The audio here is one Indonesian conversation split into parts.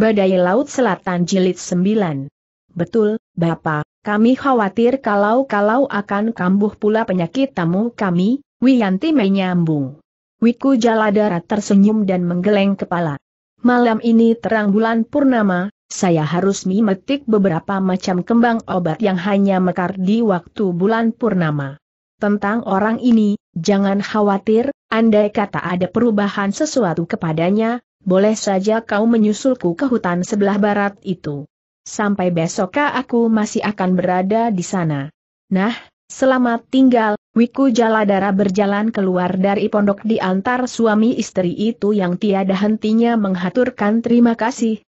Badai Laut Selatan Jilid 9. Betul, Bapak, kami khawatir kalau-kalau akan kambuh pula penyakit tamu kami, Wiyanti menyambung. Wiku Jaladara tersenyum dan menggeleng kepala. Malam ini terang bulan purnama, saya harus memetik beberapa macam kembang obat yang hanya mekar di waktu bulan purnama. Tentang orang ini, jangan khawatir, andai kata ada perubahan sesuatu kepadanya, boleh saja kau menyusulku ke hutan sebelah barat itu. Sampai besokkah aku masih akan berada di sana. Nah, selamat tinggal, Wiku Jaladara berjalan keluar dari pondok di antar suami istri itu yang tiada hentinya menghaturkan terima kasih.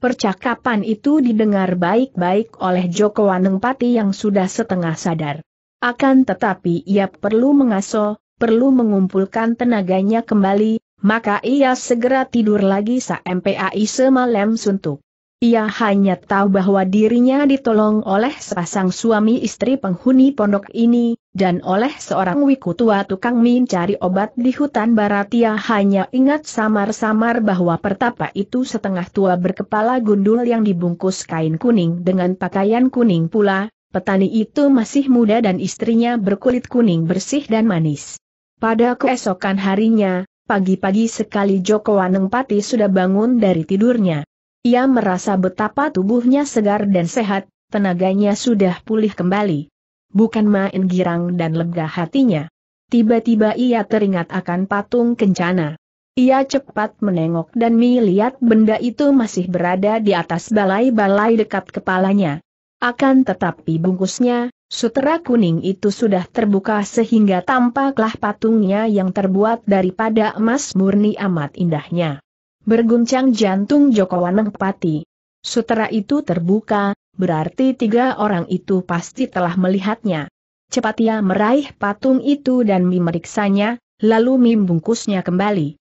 Percakapan itu didengar baik-baik oleh Joko Wanengpati yang sudah setengah sadar. Akan tetapi ia perlu mengaso, perlu mengumpulkan tenaganya kembali, maka ia segera tidur lagi sampai semalam suntuk. Ia hanya tahu bahwa dirinya ditolong oleh sepasang suami istri penghuni pondok ini, dan oleh seorang wiku tua tukang mencari obat di hutan barat ia hanya ingat samar-samar bahwa pertapa itu setengah tua berkepala gundul yang dibungkus kain kuning dengan pakaian kuning pula, petani itu masih muda dan istrinya berkulit kuning bersih dan manis. Pada keesokan harinya, pagi-pagi sekali Joko Anengpati sudah bangun dari tidurnya. Ia merasa betapa tubuhnya segar dan sehat, tenaganya sudah pulih kembali. Bukan main girang dan lega hatinya. Tiba-tiba ia teringat akan patung kencana. Ia cepat menengok dan melihat benda itu masih berada di atas balai-balai dekat kepalanya. Akan tetapi bungkusnya, sutera kuning itu sudah terbuka sehingga tampaklah patungnya yang terbuat daripada emas murni amat indahnya. Berguncang jantung Joko Waneng Pati. Sutera itu terbuka, berarti tiga orang itu pasti telah melihatnya. Cepat ia meraih patung itu dan memeriksanya, lalu membungkusnya kembali.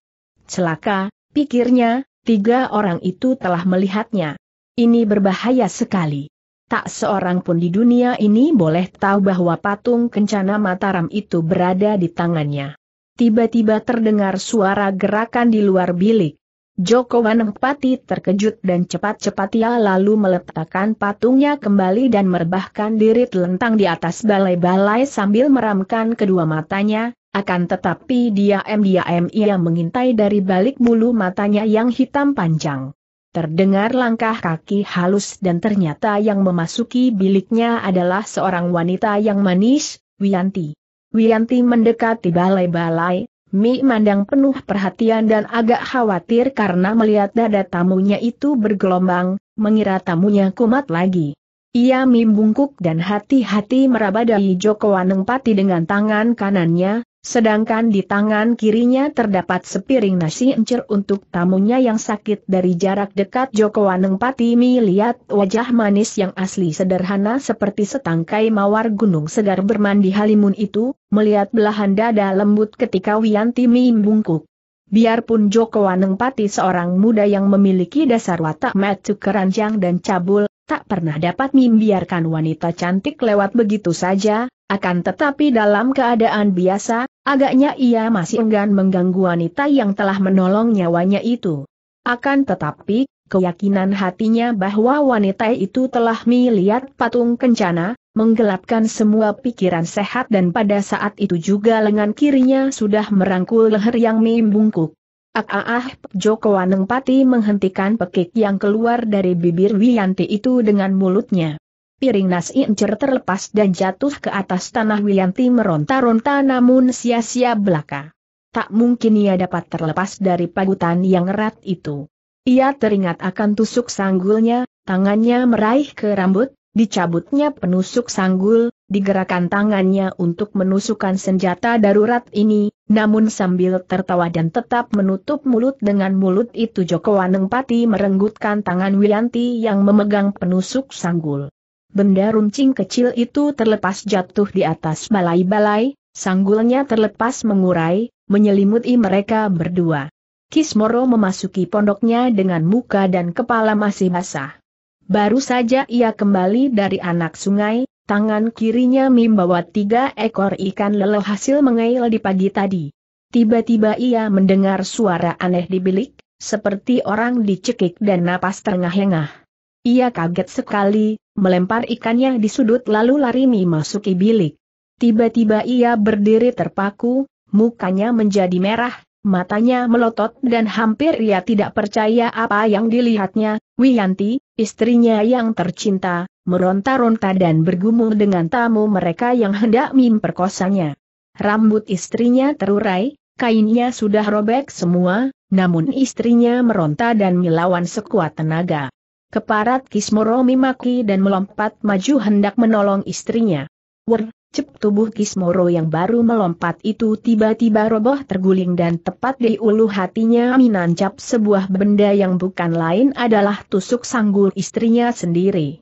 Celaka, pikirnya, tiga orang itu telah melihatnya. Ini berbahaya sekali. Tak seorang pun di dunia ini boleh tahu bahwa patung kencana Mataram itu berada di tangannya. Tiba-tiba terdengar suara gerakan di luar bilik. Joko Wanempati terkejut dan cepat-cepat ia lalu meletakkan patungnya kembali dan merebahkan diri telentang di atas balai-balai sambil meramkan kedua matanya, akan tetapi dia diam ia mengintai dari balik bulu matanya yang hitam panjang. Terdengar langkah kaki halus dan ternyata yang memasuki biliknya adalah seorang wanita yang manis, Wianti. Wianti mendekati balai-balai, Mi mandang penuh perhatian dan agak khawatir karena melihat dada tamunya itu bergelombang, mengira tamunya kumat lagi. Ia mimbungkuk dan hati-hati meraba dari Joko Wanengpati dengan tangan kanannya, Sedangkan di tangan kirinya terdapat sepiring nasi encer untuk tamunya yang sakit dari jarak dekat Joko Waneng Patimi lihat wajah manis yang asli sederhana seperti setangkai mawar gunung segar bermandi halimun itu, melihat belahan dada lembut ketika Wianti membungkuk. Biarpun Joko Waneng Pati seorang muda yang memiliki dasar watak metu keranjang dan cabul, tak pernah dapat membiarkan wanita cantik lewat begitu saja, akan tetapi dalam keadaan biasa, agaknya ia masih enggan mengganggu wanita yang telah menolong nyawanya itu. Akan tetapi, keyakinan hatinya bahwa wanita itu telah melihat patung kencana, menggelapkan semua pikiran sehat dan pada saat itu juga lengan kirinya sudah merangkul leher yang membungkuk. Ah Joko Anengpati menghentikan pekik yang keluar dari bibir Wiyanti itu dengan mulutnya piring nasi encer terlepas dan jatuh ke atas tanah Wilanti meronta-ronta namun sia-sia belaka. Tak mungkin ia dapat terlepas dari pagutan yang erat itu. Ia teringat akan tusuk sanggulnya, tangannya meraih ke rambut, dicabutnya penusuk sanggul, digerakkan tangannya untuk menusukkan senjata darurat ini, namun sambil tertawa dan tetap menutup mulut dengan mulut itu Joko Wanengpati merenggutkan tangan Wilanti yang memegang penusuk sanggul. Benda runcing kecil itu terlepas jatuh di atas balai-balai, sanggulnya terlepas mengurai, menyelimuti mereka berdua. Kismoro memasuki pondoknya dengan muka dan kepala masih basah. Baru saja ia kembali dari anak sungai, tangan kirinya membawa tiga ekor ikan lele hasil mengail di pagi tadi. Tiba-tiba ia mendengar suara aneh di bilik, seperti orang dicekik dan napas terengah-engah. Ia kaget sekali, melempar ikannya di sudut lalu lari memasuki bilik. Tiba-tiba ia berdiri terpaku, mukanya menjadi merah, matanya melotot dan hampir ia tidak percaya apa yang dilihatnya, Wiyanti, istrinya yang tercinta, meronta-ronta dan bergumul dengan tamu mereka yang hendak memperkosanya. Rambut istrinya terurai, kainnya sudah robek semua, namun istrinya meronta dan melawan sekuat tenaga. Keparat Kismoro memaki dan melompat maju hendak menolong istrinya. Wer, cep tubuh Kismoro yang baru melompat itu tiba-tiba roboh terguling dan tepat di ulu hatinya menancap sebuah benda yang bukan lain adalah tusuk sanggul istrinya sendiri.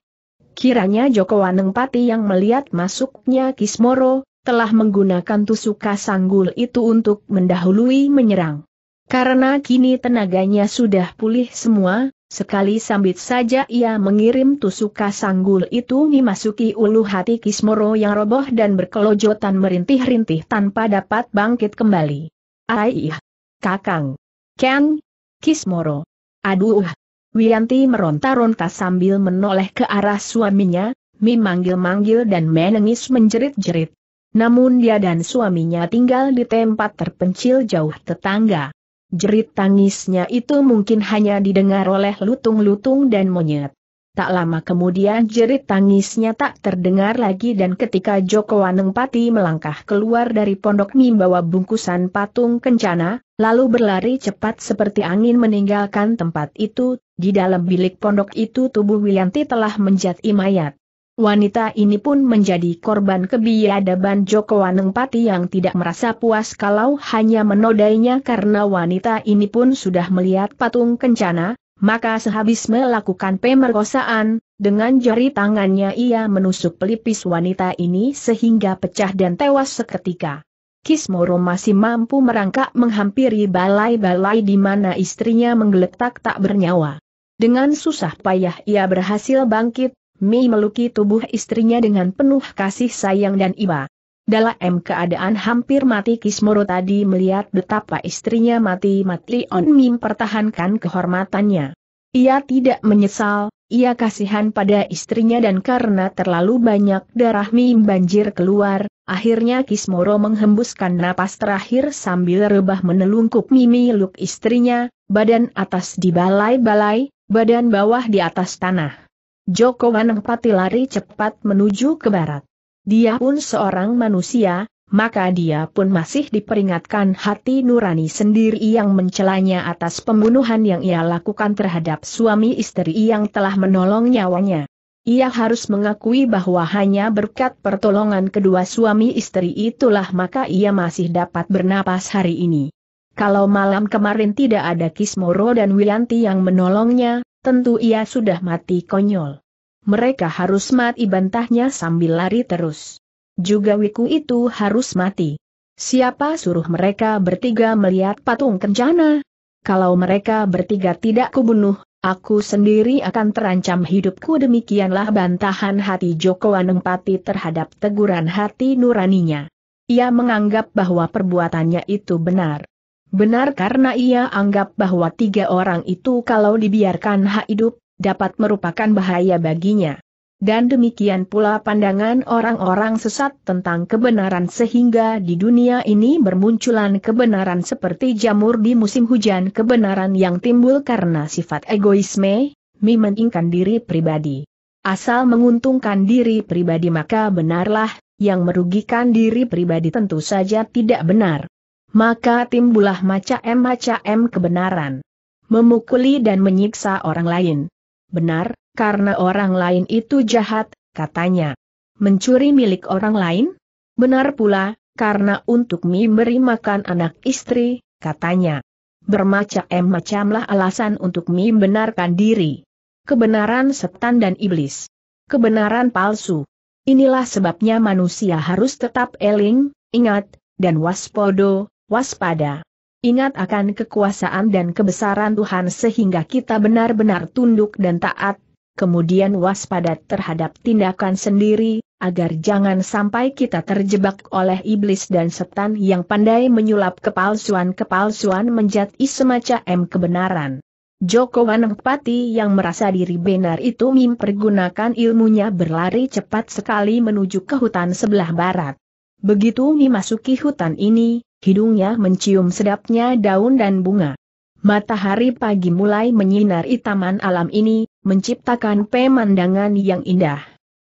Kiranya Joko Pati yang melihat masuknya Kismoro, telah menggunakan tusuka sanggul itu untuk mendahului menyerang. Karena kini tenaganya sudah pulih semua, Sekali sambit saja ia mengirim tusuka sanggul itu memasuki ulu hati Kismoro yang roboh dan berkelojotan merintih-rintih tanpa dapat bangkit kembali. Aih! Kakang! Ken! Kismoro! Aduh! Wianti meronta-ronta sambil menoleh ke arah suaminya, memanggil manggil dan menengis menjerit-jerit. Namun dia dan suaminya tinggal di tempat terpencil jauh tetangga. Jerit tangisnya itu mungkin hanya didengar oleh lutung-lutung dan monyet. Tak lama kemudian jerit tangisnya tak terdengar lagi dan ketika Joko Wanengpati melangkah keluar dari pondok membawa bungkusan patung kencana, lalu berlari cepat seperti angin meninggalkan tempat itu, di dalam bilik pondok itu tubuh Wilianti telah menjadi mayat. Wanita ini pun menjadi korban kebiadaban Joko Wanengpati yang tidak merasa puas kalau hanya menodainya karena wanita ini pun sudah melihat patung kencana, maka sehabis melakukan pemerkosaan, dengan jari tangannya ia menusuk pelipis wanita ini sehingga pecah dan tewas seketika. Kismoro masih mampu merangkak menghampiri balai-balai di mana istrinya menggeletak tak bernyawa. Dengan susah payah ia berhasil bangkit, Mi meluki tubuh istrinya dengan penuh kasih sayang dan iba. Dalam keadaan hampir mati Kismoro tadi melihat betapa istrinya mati On Mi pertahankan kehormatannya. Ia tidak menyesal, ia kasihan pada istrinya dan karena terlalu banyak darah Mim banjir keluar, akhirnya Kismoro menghembuskan napas terakhir sambil rebah menelungkup Mimi luk istrinya, badan atas di balai-balai, badan bawah di atas tanah. Joko Wanempati lari cepat menuju ke barat. Dia pun seorang manusia, maka dia pun masih diperingatkan hati nurani sendiri yang mencelanya atas pembunuhan yang ia lakukan terhadap suami istri yang telah menolong nyawanya. Ia harus mengakui bahwa hanya berkat pertolongan kedua suami istri itulah maka ia masih dapat bernapas hari ini. Kalau malam kemarin tidak ada Kismoro dan Wilanti yang menolongnya, tentu ia sudah mati konyol. Mereka harus mati bantahnya sambil lari terus. Juga Wiku itu harus mati. Siapa suruh mereka bertiga melihat patung kencana? Kalau mereka bertiga tidak kubunuh, aku sendiri akan terancam hidupku demikianlah bantahan hati Joko Anengpati terhadap teguran hati nuraninya. Ia menganggap bahwa perbuatannya itu benar. Benar karena ia anggap bahwa tiga orang itu kalau dibiarkan hak hidup, dapat merupakan bahaya baginya. Dan demikian pula pandangan orang-orang sesat tentang kebenaran sehingga di dunia ini bermunculan kebenaran seperti jamur di musim hujan kebenaran yang timbul karena sifat egoisme, mementingkan diri pribadi. Asal menguntungkan diri pribadi maka benarlah, yang merugikan diri pribadi tentu saja tidak benar maka timbulah macam-macam kebenaran. Memukuli dan menyiksa orang lain. Benar, karena orang lain itu jahat, katanya. Mencuri milik orang lain? Benar pula, karena untuk beri makan anak istri, katanya. Bermacam-macamlah alasan untuk benarkan diri. Kebenaran setan dan iblis. Kebenaran palsu. Inilah sebabnya manusia harus tetap eling, ingat, dan waspodo, waspada. Ingat akan kekuasaan dan kebesaran Tuhan sehingga kita benar-benar tunduk dan taat, kemudian waspada terhadap tindakan sendiri, agar jangan sampai kita terjebak oleh iblis dan setan yang pandai menyulap kepalsuan-kepalsuan menjadi semacam kebenaran. Joko Wanapati yang merasa diri benar itu mempergunakan ilmunya berlari cepat sekali menuju ke hutan sebelah barat. Begitu memasuki hutan ini, hidungnya mencium sedapnya daun dan bunga. Matahari pagi mulai menyinari taman alam ini, menciptakan pemandangan yang indah.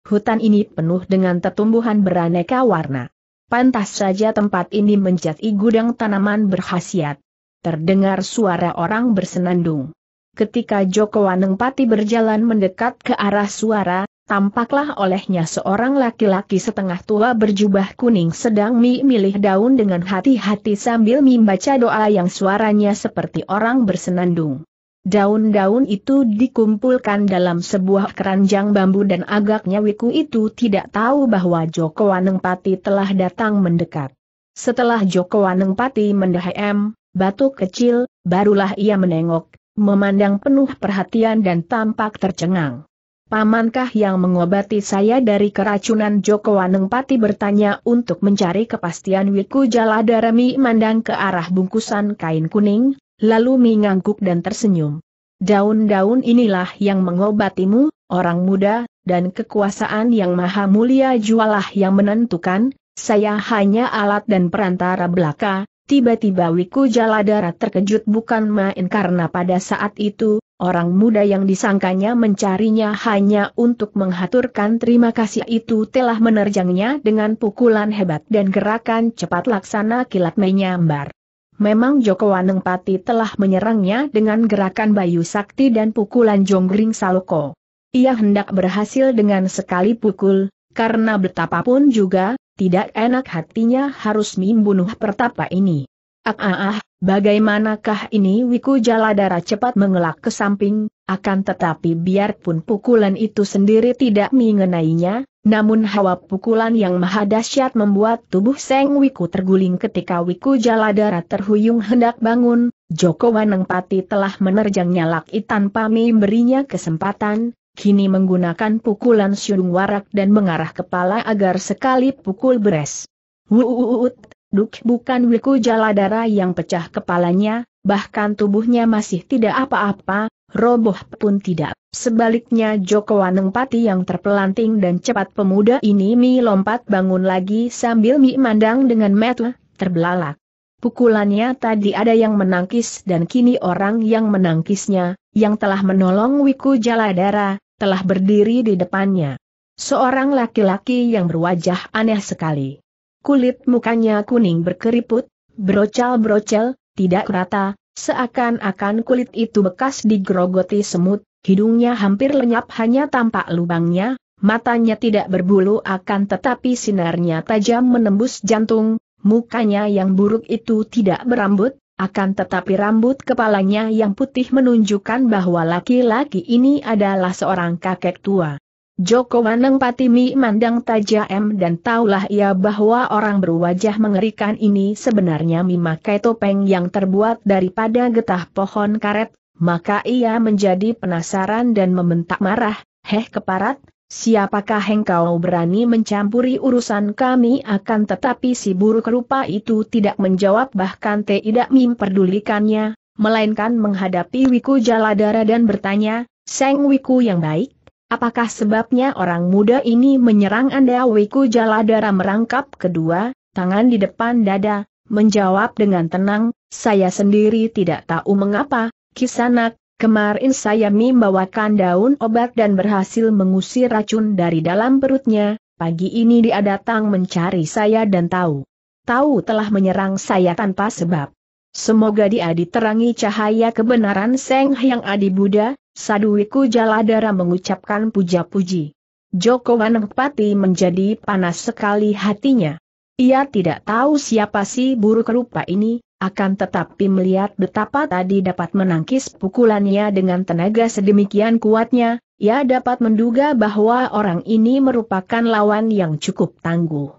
Hutan ini penuh dengan tetumbuhan beraneka warna. Pantas saja tempat ini menjadi gudang tanaman berkhasiat. Terdengar suara orang bersenandung. Ketika Joko Waneng Wanengpati berjalan mendekat ke arah suara, tampaklah olehnya seorang laki-laki setengah tua berjubah kuning sedang memilih daun dengan hati-hati sambil membaca doa yang suaranya seperti orang bersenandung. Daun-daun itu dikumpulkan dalam sebuah keranjang bambu dan agaknya Wiku itu tidak tahu bahwa Joko Wanengpati telah datang mendekat. Setelah Joko Wanengpati mendahem, batu kecil, barulah ia menengok, memandang penuh perhatian dan tampak tercengang. Pamankah yang mengobati saya dari keracunan Joko Wanengpati bertanya untuk mencari kepastian Wiku Jaladaremi mandang ke arah bungkusan kain kuning, lalu mengangguk dan tersenyum. Daun-daun inilah yang mengobatimu, orang muda, dan kekuasaan yang maha mulia jualah yang menentukan, saya hanya alat dan perantara belaka, tiba-tiba Wiku Jaladara terkejut bukan main karena pada saat itu, Orang muda yang disangkanya mencarinya hanya untuk menghaturkan terima kasih itu telah menerjangnya dengan pukulan hebat dan gerakan cepat laksana kilat menyambar. Memang Joko Wanengpati telah menyerangnya dengan gerakan Bayu Sakti dan pukulan Jonggring Saloko. Ia hendak berhasil dengan sekali pukul, karena betapapun juga, tidak enak hatinya harus membunuh pertapa ini. Ah, ah, ah, bagaimanakah ini Wiku Jaladara cepat mengelak ke samping, akan tetapi biarpun pukulan itu sendiri tidak mengenainya, namun hawa pukulan yang maha dahsyat membuat tubuh Seng Wiku terguling ketika Wiku Jaladara terhuyung hendak bangun, Joko Wanengpati telah menerjangnya laki tanpa memberinya kesempatan, kini menggunakan pukulan siung warak dan mengarah kepala agar sekali pukul beres. Duk bukan wiku jaladara yang pecah kepalanya, bahkan tubuhnya masih tidak apa-apa, roboh pun tidak. Sebaliknya Joko Waneng Pati yang terpelanting dan cepat pemuda ini mi lompat bangun lagi sambil mi mandang dengan metu, terbelalak. Pukulannya tadi ada yang menangkis dan kini orang yang menangkisnya, yang telah menolong Wiku Jaladara, telah berdiri di depannya. Seorang laki-laki yang berwajah aneh sekali. Kulit mukanya kuning berkeriput, brocel-brocel, tidak rata, seakan-akan kulit itu bekas digrogoti semut, hidungnya hampir lenyap hanya tampak lubangnya, matanya tidak berbulu akan tetapi sinarnya tajam menembus jantung, mukanya yang buruk itu tidak berambut, akan tetapi rambut kepalanya yang putih menunjukkan bahwa laki-laki ini adalah seorang kakek tua. Joko Waneng Patimi mandang tajam dan taulah ia bahwa orang berwajah mengerikan ini sebenarnya memakai topeng yang terbuat daripada getah pohon karet, maka ia menjadi penasaran dan membentak marah, Heh keparat, siapakah engkau berani mencampuri urusan kami akan tetapi si buruk rupa itu tidak menjawab bahkan tidak memperdulikannya, melainkan menghadapi Wiku Jaladara dan bertanya, Seng Wiku yang baik? Apakah sebabnya orang muda ini menyerang Anda Wiku Jaladara merangkap kedua, tangan di depan dada, menjawab dengan tenang, saya sendiri tidak tahu mengapa, kisanak, kemarin saya membawakan daun obat dan berhasil mengusir racun dari dalam perutnya, pagi ini dia datang mencari saya dan tahu. Tahu telah menyerang saya tanpa sebab. Semoga dia diterangi cahaya kebenaran Seng Hyang Adi Buddha, Saduiku Jaladara mengucapkan puja-puji. Joko Wanengpati menjadi panas sekali hatinya. Ia tidak tahu siapa si buruk rupa ini, akan tetapi melihat betapa tadi dapat menangkis pukulannya dengan tenaga sedemikian kuatnya, ia dapat menduga bahwa orang ini merupakan lawan yang cukup tangguh.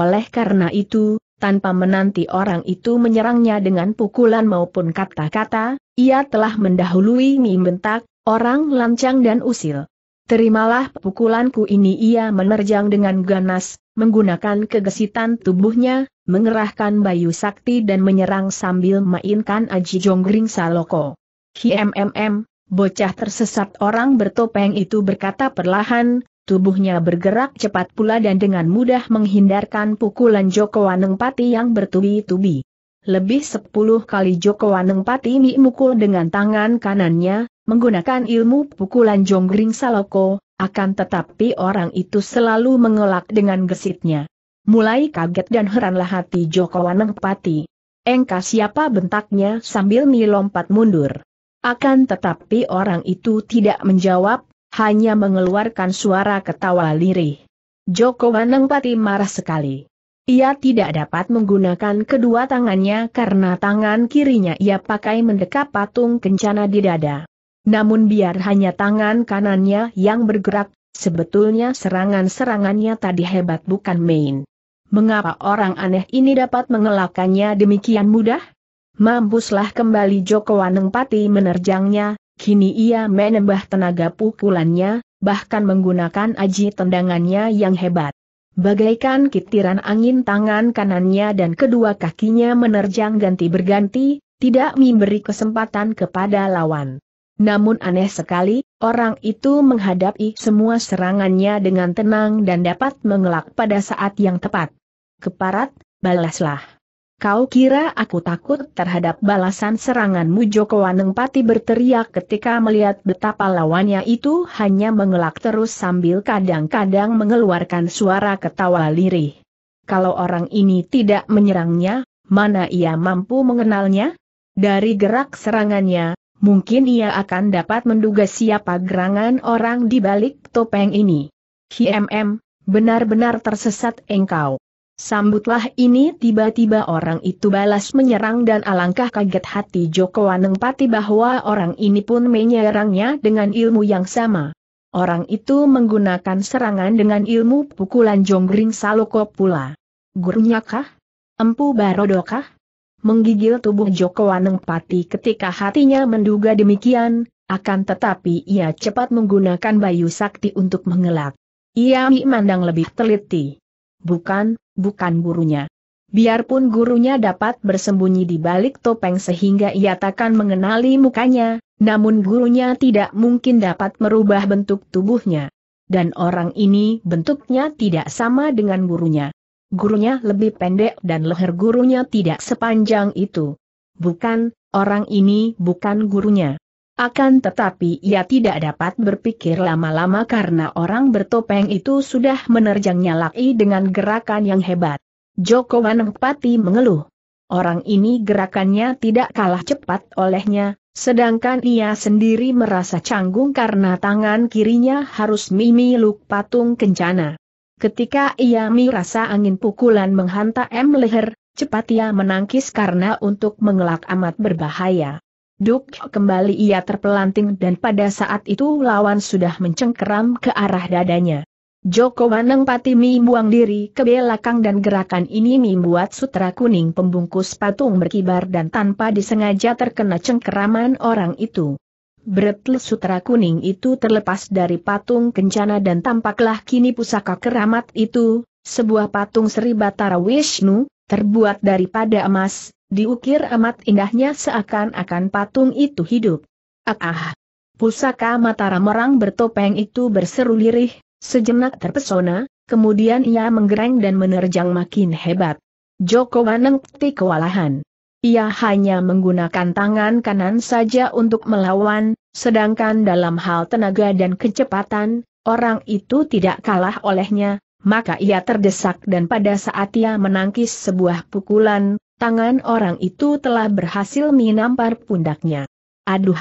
Oleh karena itu, tanpa menanti orang itu menyerangnya dengan pukulan maupun kata-kata, ia telah mendahului mi bentak, orang lancang dan usil. Terimalah pukulanku ini ia menerjang dengan ganas, menggunakan kegesitan tubuhnya, mengerahkan bayu sakti dan menyerang sambil mainkan Aji Jonggring Saloko. HMMM, bocah tersesat orang bertopeng itu berkata perlahan, Tubuhnya bergerak cepat pula dan dengan mudah menghindarkan pukulan Joko Anengpati yang bertubi-tubi. Lebih sepuluh kali Joko Anengpati mukul dengan tangan kanannya, menggunakan ilmu pukulan Jonggring Saloko, akan tetapi orang itu selalu mengelak dengan gesitnya. Mulai kaget dan heranlah hati Joko Anengpati. "Engka siapa bentaknya sambil melompat mundur. Akan tetapi orang itu tidak menjawab, hanya mengeluarkan suara ketawa lirih. Joko Wanengpati marah sekali. Ia tidak dapat menggunakan kedua tangannya karena tangan kirinya ia pakai mendekap patung kencana di dada. Namun biar hanya tangan kanannya yang bergerak, sebetulnya serangan-serangannya tadi hebat bukan main. Mengapa orang aneh ini dapat mengelakkannya demikian mudah? Mampuslah kembali Joko Wanengpati menerjangnya, Kini ia menembah tenaga pukulannya, bahkan menggunakan aji tendangannya yang hebat. Bagaikan kitiran angin tangan kanannya dan kedua kakinya menerjang ganti berganti, tidak memberi kesempatan kepada lawan. Namun aneh sekali, orang itu menghadapi semua serangannya dengan tenang dan dapat mengelak pada saat yang tepat. Keparat, balaslah. Kau kira aku takut terhadap balasan seranganmu Joko Waneng Wanengpati berteriak ketika melihat betapa lawannya itu hanya mengelak terus sambil kadang-kadang mengeluarkan suara ketawa lirih. Kalau orang ini tidak menyerangnya, mana ia mampu mengenalnya? Dari gerak serangannya, mungkin ia akan dapat menduga siapa gerangan orang di balik topeng ini. HMM, benar-benar tersesat engkau. Sambutlah ini tiba-tiba orang itu balas menyerang dan alangkah kaget hati Joko Anengpati bahwa orang ini pun menyerangnya dengan ilmu yang sama. Orang itu menggunakan serangan dengan ilmu pukulan jonggring saloko pula. Gurunya kah? Empu Barodo kah? Menggigil tubuh Joko Anengpati ketika hatinya menduga demikian, akan tetapi ia cepat menggunakan bayu sakti untuk mengelak. Ia memandang lebih teliti. Bukan, bukan gurunya. Biarpun gurunya dapat bersembunyi di balik topeng sehingga ia takkan mengenali mukanya, namun gurunya tidak mungkin dapat merubah bentuk tubuhnya. Dan orang ini bentuknya tidak sama dengan gurunya. Gurunya lebih pendek dan leher gurunya tidak sepanjang itu. Bukan, orang ini bukan gurunya. Akan tetapi ia tidak dapat berpikir lama-lama karena orang bertopeng itu sudah menerjangnya laki dengan gerakan yang hebat. Joko Wanempati mengeluh. Orang ini gerakannya tidak kalah cepat olehnya, sedangkan ia sendiri merasa canggung karena tangan kirinya harus mimiluk patung kencana. Ketika ia merasa angin pukulan menghantam leher, cepat ia menangkis karena untuk mengelak amat berbahaya. Duk kembali ia terpelanting dan pada saat itu lawan sudah mencengkeram ke arah dadanya. Joko Waneng Pati membuang diri ke belakang dan gerakan ini membuat sutra kuning pembungkus patung berkibar dan tanpa disengaja terkena cengkeraman orang itu. Bretel sutra kuning itu terlepas dari patung kencana dan tampaklah kini pusaka keramat itu, sebuah patung Sri Batara Wisnu, terbuat daripada emas, Diukir amat indahnya seakan-akan patung itu hidup. Ah, ah. Pusaka Mataram orang bertopeng itu berseru lirih, sejenak terpesona, kemudian ia menggereng dan menerjang makin hebat. Joko Wanengti kewalahan. Ia hanya menggunakan tangan kanan saja untuk melawan, sedangkan dalam hal tenaga dan kecepatan, orang itu tidak kalah olehnya, maka ia terdesak dan pada saat ia menangkis sebuah pukulan, tangan orang itu telah berhasil menampar pundaknya. Aduh,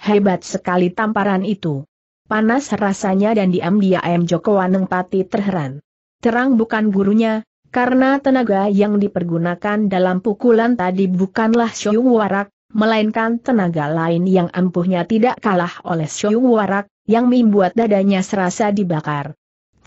hebat sekali tamparan itu. Panas rasanya dan diam-diam Joko Wanengpati terheran. Terang bukan gurunya, karena tenaga yang dipergunakan dalam pukulan tadi bukanlah Syung Warak, melainkan tenaga lain yang ampuhnya tidak kalah oleh Syung Warak, yang membuat dadanya serasa dibakar.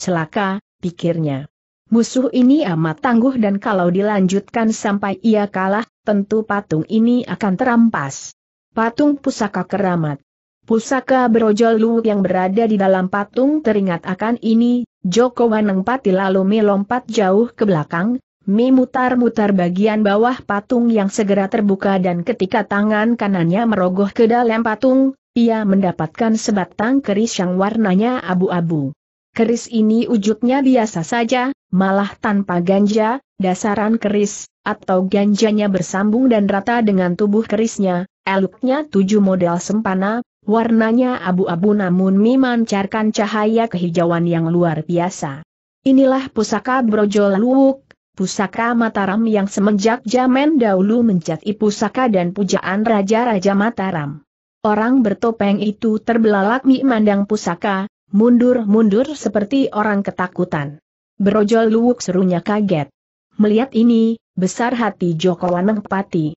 Celaka, pikirnya. Musuh ini amat tangguh dan kalau dilanjutkan sampai ia kalah, tentu patung ini akan terampas. Patung pusaka keramat. Pusaka berojol lu yang berada di dalam patung teringat akan ini, Joko Waneng Pati lalu melompat jauh ke belakang, memutar mutar bagian bawah patung yang segera terbuka dan ketika tangan kanannya merogoh ke dalam patung, ia mendapatkan sebatang keris yang warnanya abu-abu. Keris ini wujudnya biasa saja, malah tanpa ganja, dasaran keris, atau ganjanya bersambung dan rata dengan tubuh kerisnya, eluknya tujuh model sempana, warnanya abu-abu namun memancarkan cahaya kehijauan yang luar biasa. Inilah pusaka brojol Luwuk, pusaka Mataram yang semenjak zaman dahulu menjadi pusaka dan pujaan raja-raja Mataram. Orang bertopeng itu terbelalak memandang pusaka, Mundur-mundur seperti orang ketakutan. Berojol luwuk serunya kaget. Melihat ini, besar hati Joko Waneng Pati.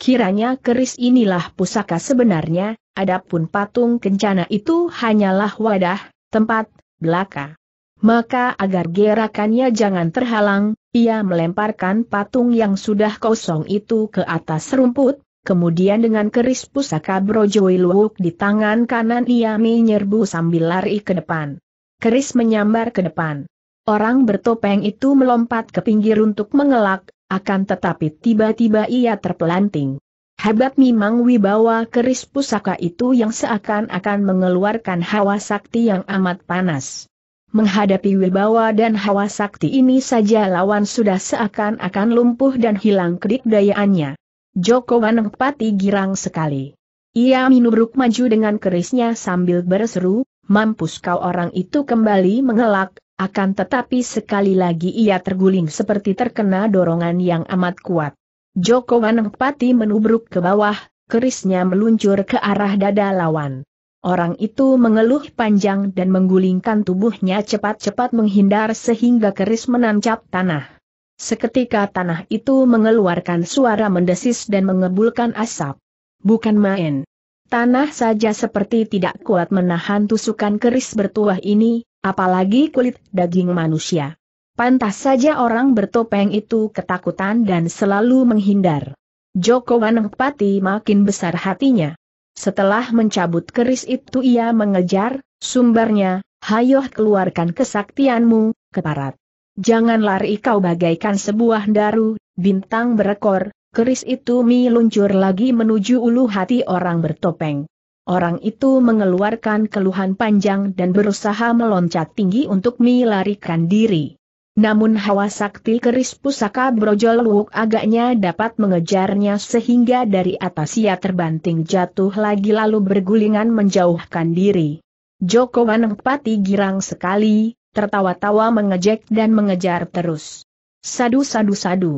Kiranya keris inilah pusaka sebenarnya, adapun patung kencana itu hanyalah wadah, tempat, belaka. Maka agar gerakannya jangan terhalang, ia melemparkan patung yang sudah kosong itu ke atas rumput, Kemudian dengan keris pusaka Brojoi Luwuk di tangan kanan ia menyerbu sambil lari ke depan. Keris menyambar ke depan. Orang bertopeng itu melompat ke pinggir untuk mengelak, akan tetapi tiba-tiba ia terpelanting. Hebat memang wibawa keris pusaka itu yang seakan-akan mengeluarkan hawa sakti yang amat panas. Menghadapi wibawa dan hawa sakti ini saja lawan sudah seakan-akan lumpuh dan hilang kedikdayaannya. Joko Wanempati girang sekali. Ia minubruk maju dengan kerisnya sambil berseru, mampus kau orang itu kembali mengelak, akan tetapi sekali lagi ia terguling seperti terkena dorongan yang amat kuat. Joko Wanempati menubruk ke bawah, kerisnya meluncur ke arah dada lawan. Orang itu mengeluh panjang dan menggulingkan tubuhnya cepat-cepat menghindar sehingga keris menancap tanah. Seketika tanah itu mengeluarkan suara mendesis dan mengebulkan asap. Bukan main. Tanah saja seperti tidak kuat menahan tusukan keris bertuah ini, apalagi kulit daging manusia. Pantas saja orang bertopeng itu ketakutan dan selalu menghindar. Joko Wanengpati makin besar hatinya. Setelah mencabut keris itu ia mengejar, sumbernya, hayoh keluarkan kesaktianmu, keparat jangan lari kau bagaikan sebuah daru, bintang berekor, keris itu meluncur lagi menuju ulu hati orang bertopeng. Orang itu mengeluarkan keluhan panjang dan berusaha meloncat tinggi untuk melarikan diri. Namun hawa sakti keris pusaka brojol wuk agaknya dapat mengejarnya sehingga dari atas ia terbanting jatuh lagi lalu bergulingan menjauhkan diri. Joko Wanempati girang sekali, tertawa-tawa mengejek dan mengejar terus. Sadu sadu sadu.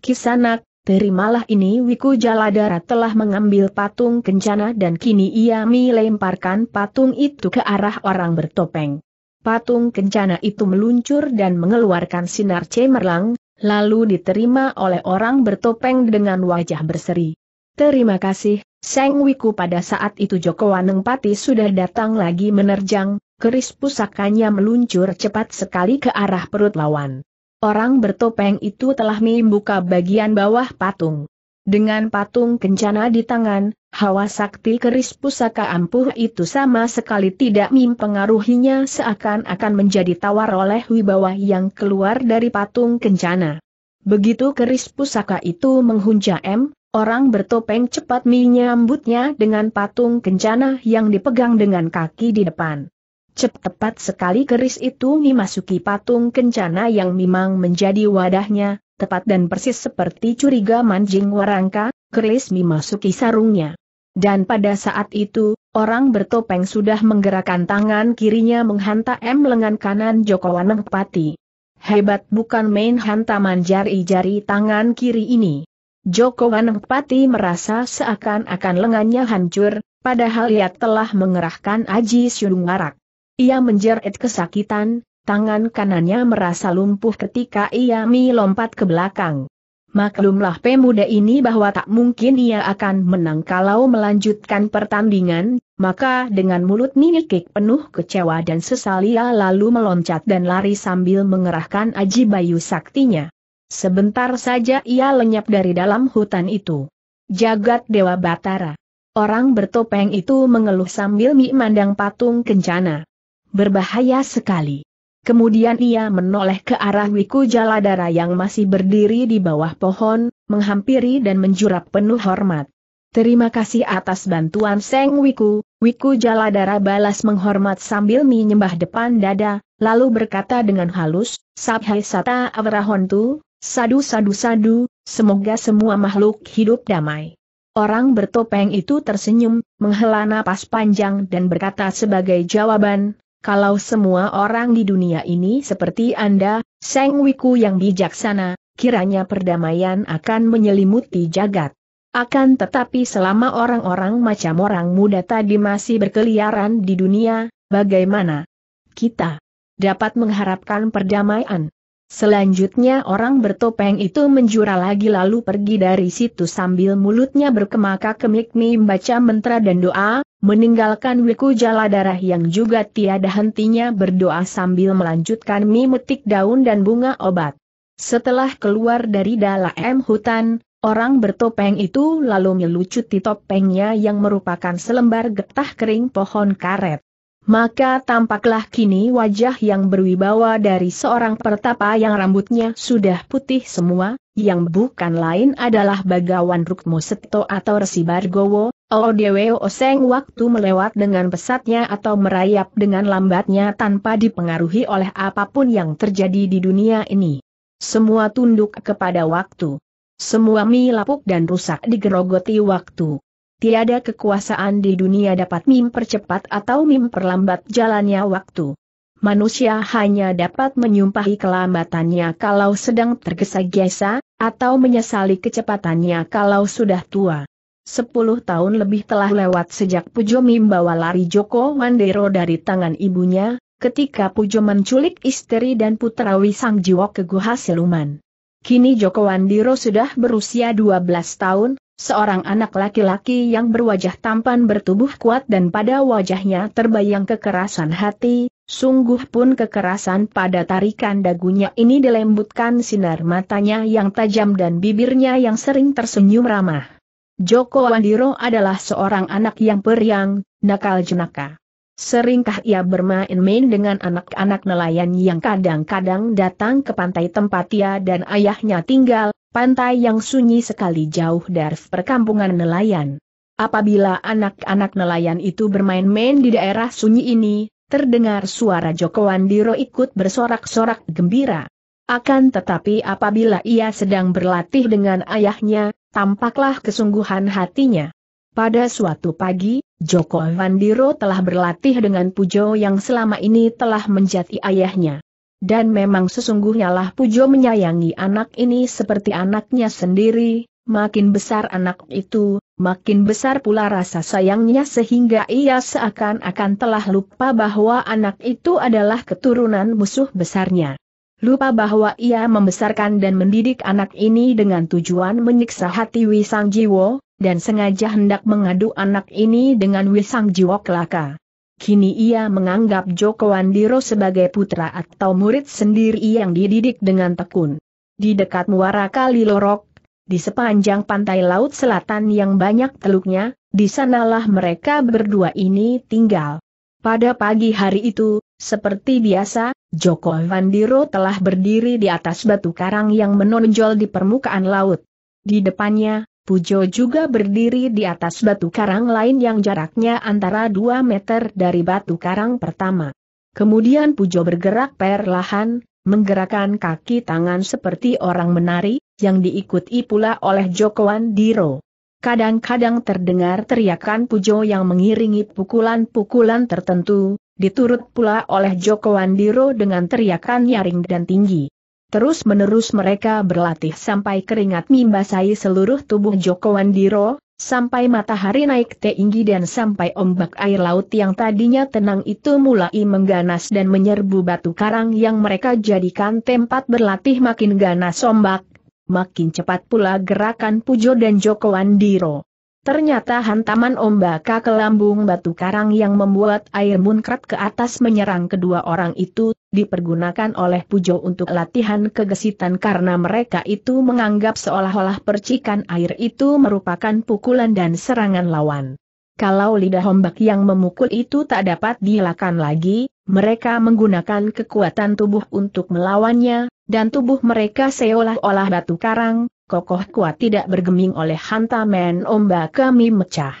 Kisanak, terimalah ini Wiku Jaladara telah mengambil patung kencana dan kini ia melemparkan patung itu ke arah orang bertopeng. Patung kencana itu meluncur dan mengeluarkan sinar cemerlang, lalu diterima oleh orang bertopeng dengan wajah berseri. Terima kasih, Seng Wiku pada saat itu Joko Waneng Wanengpati sudah datang lagi menerjang, keris pusakanya meluncur cepat sekali ke arah perut lawan. Orang bertopeng itu telah membuka bagian bawah patung. Dengan patung kencana di tangan, hawa sakti keris pusaka ampuh itu sama sekali tidak mempengaruhinya seakan-akan menjadi tawar oleh wibawa yang keluar dari patung kencana. Begitu keris pusaka itu menghunjam, M, Orang bertopeng cepat menyambutnya dengan patung kencana yang dipegang dengan kaki di depan. Cepat sekali keris itu memasuki patung kencana yang memang menjadi wadahnya, tepat dan persis seperti curiga manjing warangka, keris memasuki sarungnya. Dan pada saat itu, orang bertopeng sudah menggerakkan tangan kirinya menghantam lengan kanan Joko Wanengpati. Hebat bukan main hantaman jari-jari tangan kiri ini. Joko Wanengpati merasa seakan-akan lengannya hancur, padahal ia telah mengerahkan Aji Syudung Arak. Ia menjerit kesakitan, tangan kanannya merasa lumpuh ketika ia melompat ke belakang. Maklumlah pemuda ini bahwa tak mungkin ia akan menang kalau melanjutkan pertandingan, maka dengan mulut minikik penuh kecewa dan sesal ia lalu meloncat dan lari sambil mengerahkan aji bayu saktinya. Sebentar saja ia lenyap dari dalam hutan itu. Jagat Dewa Batara. Orang bertopeng itu mengeluh sambil memandang patung kencana. Berbahaya sekali. Kemudian ia menoleh ke arah Wiku Jaladara yang masih berdiri di bawah pohon, menghampiri dan menjurap penuh hormat. Terima kasih atas bantuan Seng Wiku, Wiku Jaladara balas menghormat sambil menyembah depan dada, lalu berkata dengan halus, Sabhai Sata Avrahontu, Sadu sadu sadu, semoga semua makhluk hidup damai. Orang bertopeng itu tersenyum, menghela napas panjang dan berkata sebagai jawaban, kalau semua orang di dunia ini seperti Anda, Seng Wiku yang bijaksana, kiranya perdamaian akan menyelimuti jagat. Akan tetapi selama orang-orang macam orang muda tadi masih berkeliaran di dunia, bagaimana kita dapat mengharapkan perdamaian? Selanjutnya orang bertopeng itu menjura lagi lalu pergi dari situ sambil mulutnya berkemaka-kemik baca mantra dan doa, meninggalkan wiku jala darah yang juga tiada hentinya berdoa sambil melanjutkan mimetik daun dan bunga obat. Setelah keluar dari dalam hutan, orang bertopeng itu lalu melucuti topengnya yang merupakan selembar getah kering pohon karet maka tampaklah kini wajah yang berwibawa dari seorang pertapa yang rambutnya sudah putih semua, yang bukan lain adalah Bagawan Rukmo atau Resi Bargowo, Odewo oh Oseng waktu melewat dengan pesatnya atau merayap dengan lambatnya tanpa dipengaruhi oleh apapun yang terjadi di dunia ini. Semua tunduk kepada waktu. Semua milapuk dan rusak digerogoti waktu tiada kekuasaan di dunia dapat mempercepat atau memperlambat jalannya waktu. Manusia hanya dapat menyumpahi kelambatannya kalau sedang tergesa-gesa, atau menyesali kecepatannya kalau sudah tua. Sepuluh tahun lebih telah lewat sejak Pujo membawa lari Joko Wandero dari tangan ibunya, ketika Pujo menculik istri dan putra Wisang Jiwo ke Guha Siluman. Kini Joko Wandiro sudah berusia 12 tahun, Seorang anak laki-laki yang berwajah tampan bertubuh kuat dan pada wajahnya terbayang kekerasan hati, sungguh pun kekerasan pada tarikan dagunya ini dilembutkan sinar matanya yang tajam dan bibirnya yang sering tersenyum ramah. Joko Wandiro adalah seorang anak yang periang, nakal jenaka. Seringkah ia bermain-main dengan anak-anak nelayan yang kadang-kadang datang ke pantai tempat ia dan ayahnya tinggal, Pantai yang sunyi sekali jauh dari perkampungan nelayan. Apabila anak-anak nelayan itu bermain-main di daerah sunyi ini, terdengar suara Joko Wandiro ikut bersorak-sorak gembira. Akan tetapi apabila ia sedang berlatih dengan ayahnya, tampaklah kesungguhan hatinya. Pada suatu pagi, Joko Wandiro telah berlatih dengan Pujo yang selama ini telah menjadi ayahnya. Dan memang sesungguhnya lah Pujo menyayangi anak ini seperti anaknya sendiri, makin besar anak itu, makin besar pula rasa sayangnya sehingga ia seakan-akan telah lupa bahwa anak itu adalah keturunan musuh besarnya. Lupa bahwa ia membesarkan dan mendidik anak ini dengan tujuan menyiksa hati Wisang Jiwo, dan sengaja hendak mengadu anak ini dengan Wisang Jiwo kelaka. Kini ia menganggap Joko Andiro sebagai putra atau murid sendiri yang dididik dengan tekun. Di dekat muara Kali Lorok, di sepanjang pantai laut selatan yang banyak teluknya, di sanalah mereka berdua ini tinggal. Pada pagi hari itu, seperti biasa, Joko Andiro telah berdiri di atas batu karang yang menonjol di permukaan laut. Di depannya, Pujo juga berdiri di atas batu karang lain yang jaraknya antara 2 meter dari batu karang pertama. Kemudian Pujo bergerak perlahan, menggerakkan kaki tangan seperti orang menari, yang diikuti pula oleh Jokowan Diro. Kadang-kadang terdengar teriakan Pujo yang mengiringi pukulan-pukulan tertentu, diturut pula oleh Joko Wandiro dengan teriakan nyaring dan tinggi. Terus-menerus mereka berlatih sampai keringat membasahi seluruh tubuh Joko Wandiro, sampai matahari naik tinggi dan sampai ombak air laut yang tadinya tenang itu mulai mengganas dan menyerbu batu karang yang mereka jadikan tempat berlatih makin ganas ombak, makin cepat pula gerakan Pujo dan Joko Wandiro. Ternyata hantaman ombak ke lambung batu karang yang membuat air munkrat ke atas menyerang kedua orang itu, dipergunakan oleh Pujo untuk latihan kegesitan karena mereka itu menganggap seolah-olah percikan air itu merupakan pukulan dan serangan lawan. Kalau lidah ombak yang memukul itu tak dapat dielakkan lagi, mereka menggunakan kekuatan tubuh untuk melawannya, dan tubuh mereka seolah-olah batu karang, kokoh kuat tidak bergeming oleh hantaman ombak kami mecah.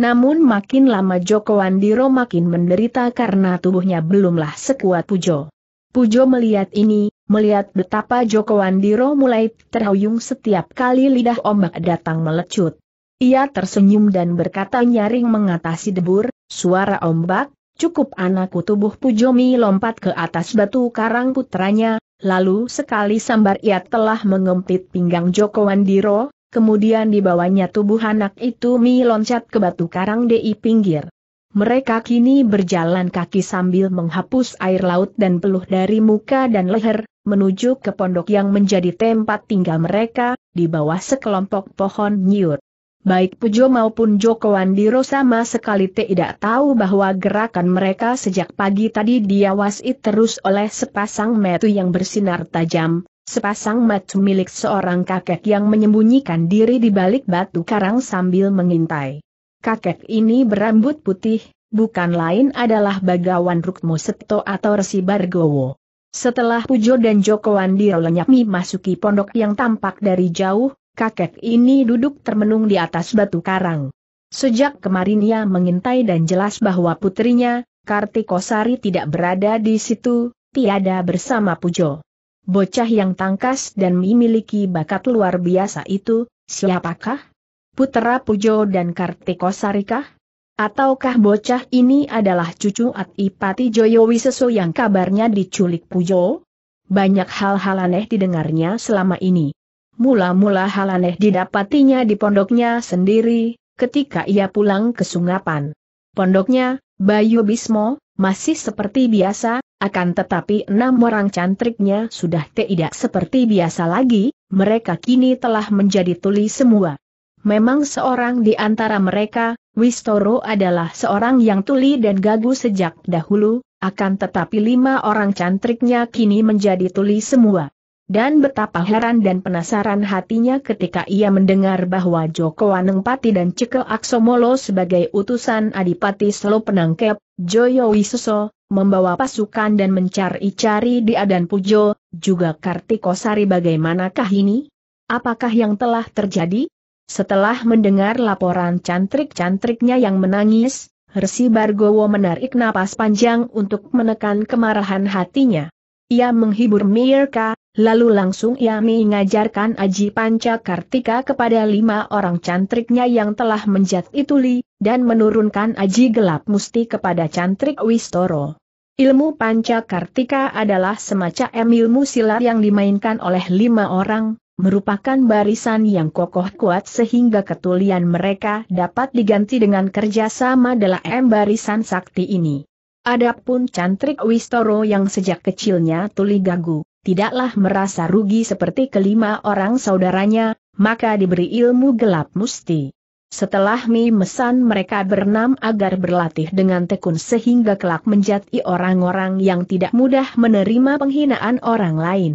Namun makin lama Joko Wandiro makin menderita karena tubuhnya belumlah sekuat Pujo. Pujo melihat ini, melihat betapa Joko Wandiro mulai terhuyung setiap kali lidah ombak datang melecut. Ia tersenyum dan berkata nyaring mengatasi debur, suara ombak, cukup anakku tubuh Pujomi lompat ke atas batu karang putranya, lalu sekali sambar ia telah mengempit pinggang Joko Wandiro, kemudian dibawanya tubuh anak itu mi loncat ke batu karang di pinggir. Mereka kini berjalan kaki sambil menghapus air laut dan peluh dari muka dan leher, menuju ke pondok yang menjadi tempat tinggal mereka, di bawah sekelompok pohon nyiur. Baik Pujo maupun Joko Wandiro sama sekali tidak tahu bahwa gerakan mereka sejak pagi tadi diawasi terus oleh sepasang metu yang bersinar tajam, sepasang metu milik seorang kakek yang menyembunyikan diri di balik batu karang sambil mengintai. Kakek ini berambut putih, bukan lain adalah Bagawan Rukmo Seto atau Resi Bargowo. Setelah Pujo dan Joko Wandiro lenyap memasuki pondok yang tampak dari jauh, kakek ini duduk termenung di atas batu karang. Sejak kemarin ia mengintai dan jelas bahwa putrinya, Kartikosari tidak berada di situ, tiada bersama Pujo. Bocah yang tangkas dan memiliki bakat luar biasa itu, siapakah? Putera Pujo dan Kartikosari kah? Ataukah bocah ini adalah cucu Atipati Joyo Wiseso yang kabarnya diculik Pujo? Banyak hal-hal aneh didengarnya selama ini. Mula-mula halaneh didapatinya di pondoknya sendiri, ketika ia pulang ke Sungapan. Pondoknya, Bayu Bismo, masih seperti biasa, akan tetapi enam orang cantriknya sudah tidak seperti biasa lagi, mereka kini telah menjadi tuli semua. Memang seorang di antara mereka, Wistoro adalah seorang yang tuli dan gagu sejak dahulu, akan tetapi lima orang cantriknya kini menjadi tuli semua. Dan betapa heran dan penasaran hatinya ketika ia mendengar bahwa Joko Anengpati dan Ceko Aksomolo sebagai utusan Adipati Selo Penangkep, Joyo Wisoso, membawa pasukan dan mencari-cari di Adan Pujo, juga Kartikosari bagaimanakah ini? Apakah yang telah terjadi? Setelah mendengar laporan cantrik-cantriknya yang menangis, Resi Bargowo menarik napas panjang untuk menekan kemarahan hatinya. Ia menghibur Mirka, Lalu langsung ia mengajarkan Aji panca kartika kepada lima orang cantriknya yang telah menjat Ituli, dan menurunkan Aji Gelap Musti kepada cantrik Wistoro. Ilmu panca kartika adalah semacam ilmu silat yang dimainkan oleh lima orang, merupakan barisan yang kokoh kuat sehingga ketulian mereka dapat diganti dengan kerjasama dalam barisan sakti ini. Adapun cantrik Wistoro yang sejak kecilnya tuli gagu tidaklah merasa rugi seperti kelima orang saudaranya, maka diberi ilmu gelap musti. Setelah mie mesan mereka berenam agar berlatih dengan tekun sehingga kelak menjadi orang-orang yang tidak mudah menerima penghinaan orang lain.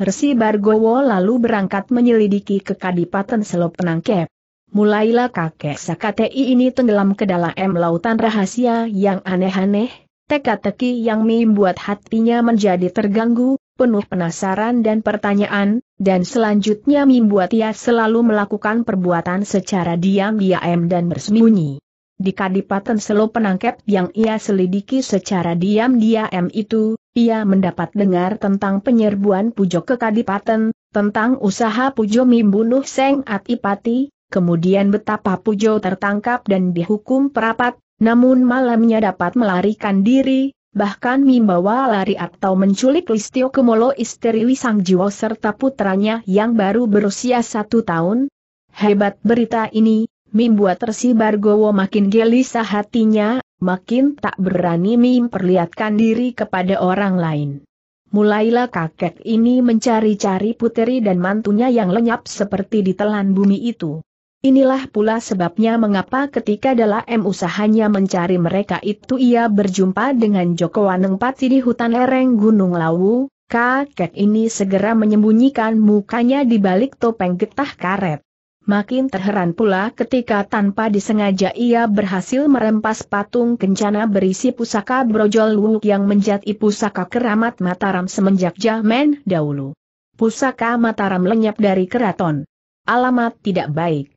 Resi Bargowo lalu berangkat menyelidiki ke Kadipaten Selop Penangkep. Mulailah kakek Sakatei ini tenggelam ke dalam lautan rahasia yang aneh-aneh, teka-teki yang membuat hatinya menjadi terganggu, penuh penasaran dan pertanyaan, dan selanjutnya membuat ia selalu melakukan perbuatan secara diam-diam dan bersembunyi. Di Kadipaten Selo penangkap yang ia selidiki secara diam-diam itu, ia mendapat dengar tentang penyerbuan Pujo ke Kadipaten, tentang usaha Pujo membunuh Seng Atipati, kemudian betapa Pujo tertangkap dan dihukum perapat, namun malamnya dapat melarikan diri, bahkan membawa lari atau menculik Listio Kemolo istri Wisang Jiwo serta putranya yang baru berusia satu tahun. Hebat berita ini, membuat Resi Bargowo makin gelisah hatinya, makin tak berani memperlihatkan diri kepada orang lain. Mulailah kakek ini mencari-cari puteri dan mantunya yang lenyap seperti ditelan bumi itu. Inilah pula sebabnya mengapa ketika dalam usahanya mencari mereka itu ia berjumpa dengan Joko Wanengpati di hutan lereng Gunung Lawu, kakek ini segera menyembunyikan mukanya di balik topeng getah karet. Makin terheran pula ketika tanpa disengaja ia berhasil merempas patung kencana berisi pusaka brojol wuk yang menjadi pusaka keramat Mataram semenjak zaman dahulu. Pusaka Mataram lenyap dari keraton. Alamat tidak baik.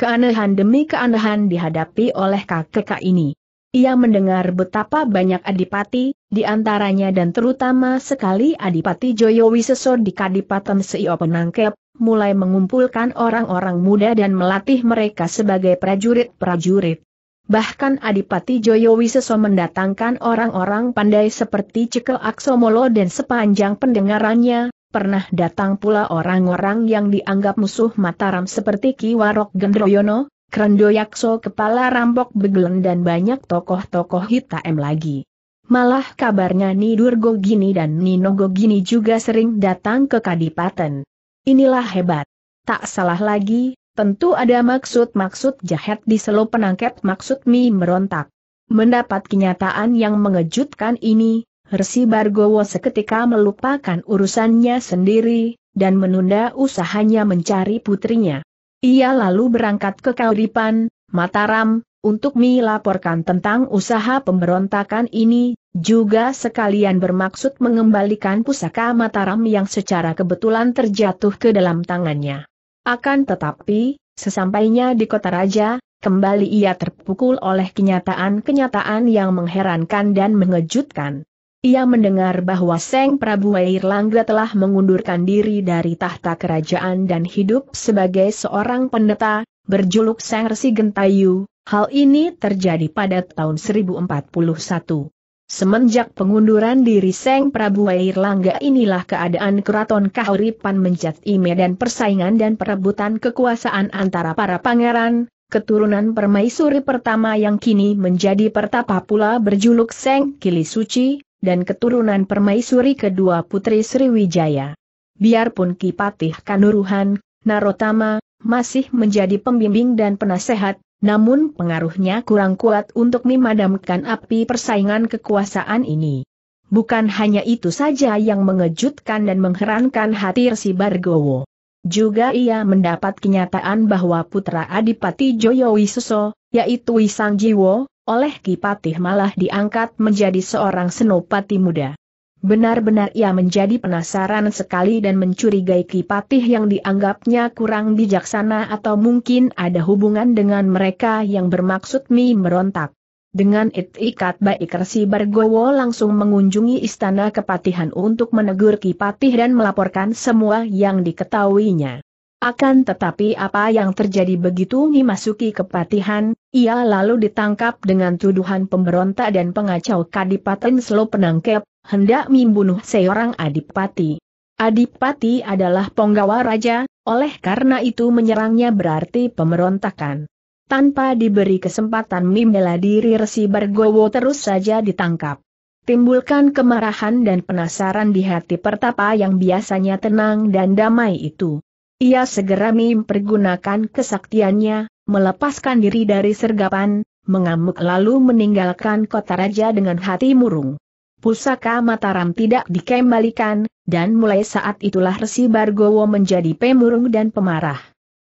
Keanehan demi keanehan dihadapi oleh kakek kakek ini. Ia mendengar betapa banyak adipati, di antaranya dan terutama sekali adipati Joyo Wiseso di Kadipaten Seio Penangkep, mulai mengumpulkan orang-orang muda dan melatih mereka sebagai prajurit-prajurit. Bahkan adipati Joyo Wiseso mendatangkan orang-orang pandai seperti Cekel Aksomolo dan sepanjang pendengarannya, pernah datang pula orang-orang yang dianggap musuh Mataram seperti Kiwarok Gendroyono, Krendoyakso Kepala Rampok Begelen dan banyak tokoh-tokoh hitam lagi. Malah kabarnya Nidur Gogini dan Nino Gogini juga sering datang ke Kadipaten. Inilah hebat. Tak salah lagi, tentu ada maksud-maksud jahat di selo penangkep maksud Mi merontak. Mendapat kenyataan yang mengejutkan ini, Resi Bargowo seketika melupakan urusannya sendiri, dan menunda usahanya mencari putrinya. Ia lalu berangkat ke Kauripan, Mataram, untuk melaporkan tentang usaha pemberontakan ini, juga sekalian bermaksud mengembalikan pusaka Mataram yang secara kebetulan terjatuh ke dalam tangannya. Akan tetapi, sesampainya di kota raja, kembali ia terpukul oleh kenyataan-kenyataan yang mengherankan dan mengejutkan. Ia mendengar bahwa Seng Prabu Airlangga telah mengundurkan diri dari tahta kerajaan dan hidup sebagai seorang pendeta, berjuluk Seng Resi Gentayu, hal ini terjadi pada tahun 1041. Semenjak pengunduran diri Seng Prabu Airlangga inilah keadaan keraton Kahuripan menjadi dan persaingan dan perebutan kekuasaan antara para pangeran, keturunan permaisuri pertama yang kini menjadi pertapa pula berjuluk Seng Kili Suci, dan keturunan permaisuri kedua putri Sriwijaya. Biarpun Kipatih Kanuruhan, Narotama, masih menjadi pembimbing dan penasehat, namun pengaruhnya kurang kuat untuk memadamkan api persaingan kekuasaan ini. Bukan hanya itu saja yang mengejutkan dan mengherankan hati Resi Bargowo. Juga ia mendapat kenyataan bahwa putra Adipati Joyo Wisuso, yaitu Wisang Jiwo, oleh Kipatih malah diangkat menjadi seorang senopati muda. Benar-benar ia menjadi penasaran sekali dan mencurigai Kipatih yang dianggapnya kurang bijaksana atau mungkin ada hubungan dengan mereka yang bermaksud mi merontak. Dengan itikat baik Resi Bargowo langsung mengunjungi istana kepatihan untuk menegur Kipatih dan melaporkan semua yang diketahuinya. Akan tetapi apa yang terjadi begitu memasuki kepatihan, ia lalu ditangkap dengan tuduhan pemberontak dan pengacau Kadipaten Slo penangkep, hendak membunuh seorang adipati. Adipati adalah penggawa raja, oleh karena itu menyerangnya berarti pemberontakan. Tanpa diberi kesempatan membela diri Resi Bargowo terus saja ditangkap. Timbulkan kemarahan dan penasaran di hati pertapa yang biasanya tenang dan damai itu. Ia segera mempergunakan kesaktiannya, melepaskan diri dari sergapan, mengamuk lalu meninggalkan kota raja dengan hati murung. Pusaka Mataram tidak dikembalikan, dan mulai saat itulah Resi Bargowo menjadi pemurung dan pemarah.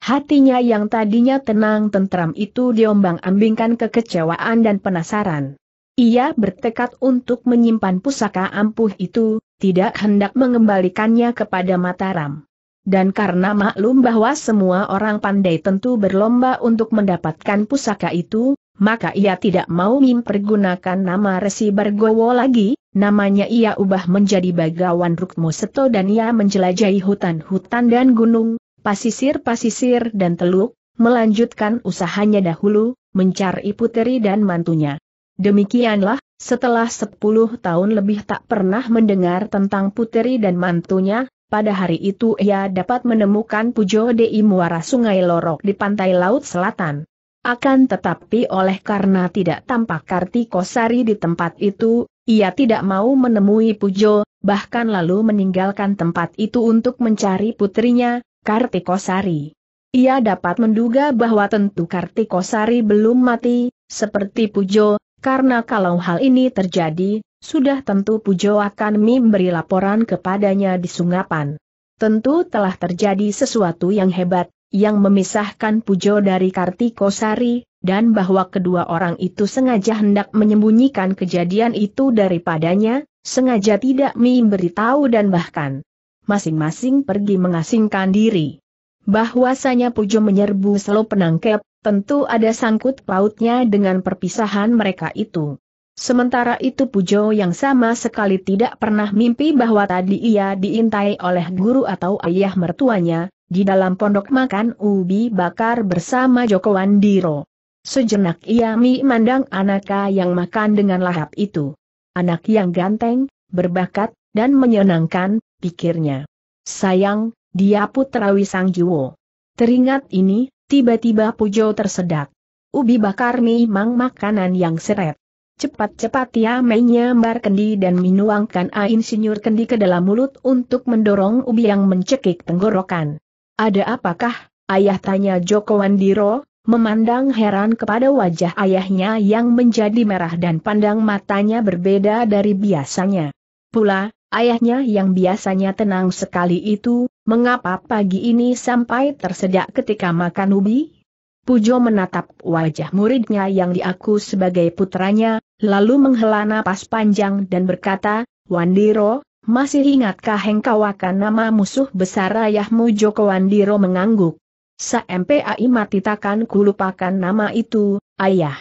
Hatinya yang tadinya tenang tentram itu diombang-ambingkan kekecewaan dan penasaran. Ia bertekad untuk menyimpan pusaka ampuh itu, tidak hendak mengembalikannya kepada Mataram. Dan karena maklum bahwa semua orang pandai tentu berlomba untuk mendapatkan pusaka itu, maka ia tidak mau mempergunakan nama Resi Bergowo lagi, namanya ia ubah menjadi Bagawan Rukmo Seto dan ia menjelajahi hutan-hutan dan gunung, pasisir-pasisir dan teluk, melanjutkan usahanya dahulu, mencari puteri dan mantunya. Demikianlah, setelah 10 tahun lebih tak pernah mendengar tentang puteri dan mantunya, pada hari itu ia dapat menemukan Pujo Dei Muara Sungai Lorok di pantai Laut Selatan. Akan tetapi oleh karena tidak tampak Kartikosari di tempat itu, ia tidak mau menemui Pujo, bahkan lalu meninggalkan tempat itu untuk mencari putrinya, Kartikosari. Ia dapat menduga bahwa tentu Kartikosari belum mati, seperti Pujo, karena kalau hal ini terjadi, sudah tentu Pujo akan memberi laporan kepadanya di Sungapan. Tentu telah terjadi sesuatu yang hebat, yang memisahkan Pujo dari Kartikosari, dan bahwa kedua orang itu sengaja hendak menyembunyikan kejadian itu daripadanya, sengaja tidak memberitahu dan bahkan masing-masing pergi mengasingkan diri. Bahwasanya Pujo menyerbu selo penangkep, Tentu ada sangkut pautnya dengan perpisahan mereka itu. Sementara itu Pujo yang sama sekali tidak pernah mimpi bahwa tadi ia diintai oleh guru atau ayah mertuanya, di dalam pondok makan ubi bakar bersama Joko Wandiro. Sejenak ia memandang anaknya yang makan dengan lahap itu. Anak yang ganteng, berbakat, dan menyenangkan, pikirnya. Sayang, dia putra Wisang Jiwo. Teringat ini, Tiba-tiba Pujo tersedak. Ubi bakar memang makanan yang seret. Cepat-cepat ia menyambar kendi dan menuangkan sinyur kendi ke dalam mulut untuk mendorong ubi yang mencekik tenggorokan. Ada apakah, ayah tanya Joko Wandiro, memandang heran kepada wajah ayahnya yang menjadi merah dan pandang matanya berbeda dari biasanya. Pula, Ayahnya yang biasanya tenang sekali itu, mengapa pagi ini sampai tersedak ketika makan ubi? Pujo menatap wajah muridnya yang diaku sebagai putranya, lalu menghela napas panjang dan berkata, Wandiro, masih ingatkah engkau akan nama musuh besar ayahmu Joko Wandiro mengangguk? Sampai mati takkan kulupakan nama itu, ayah.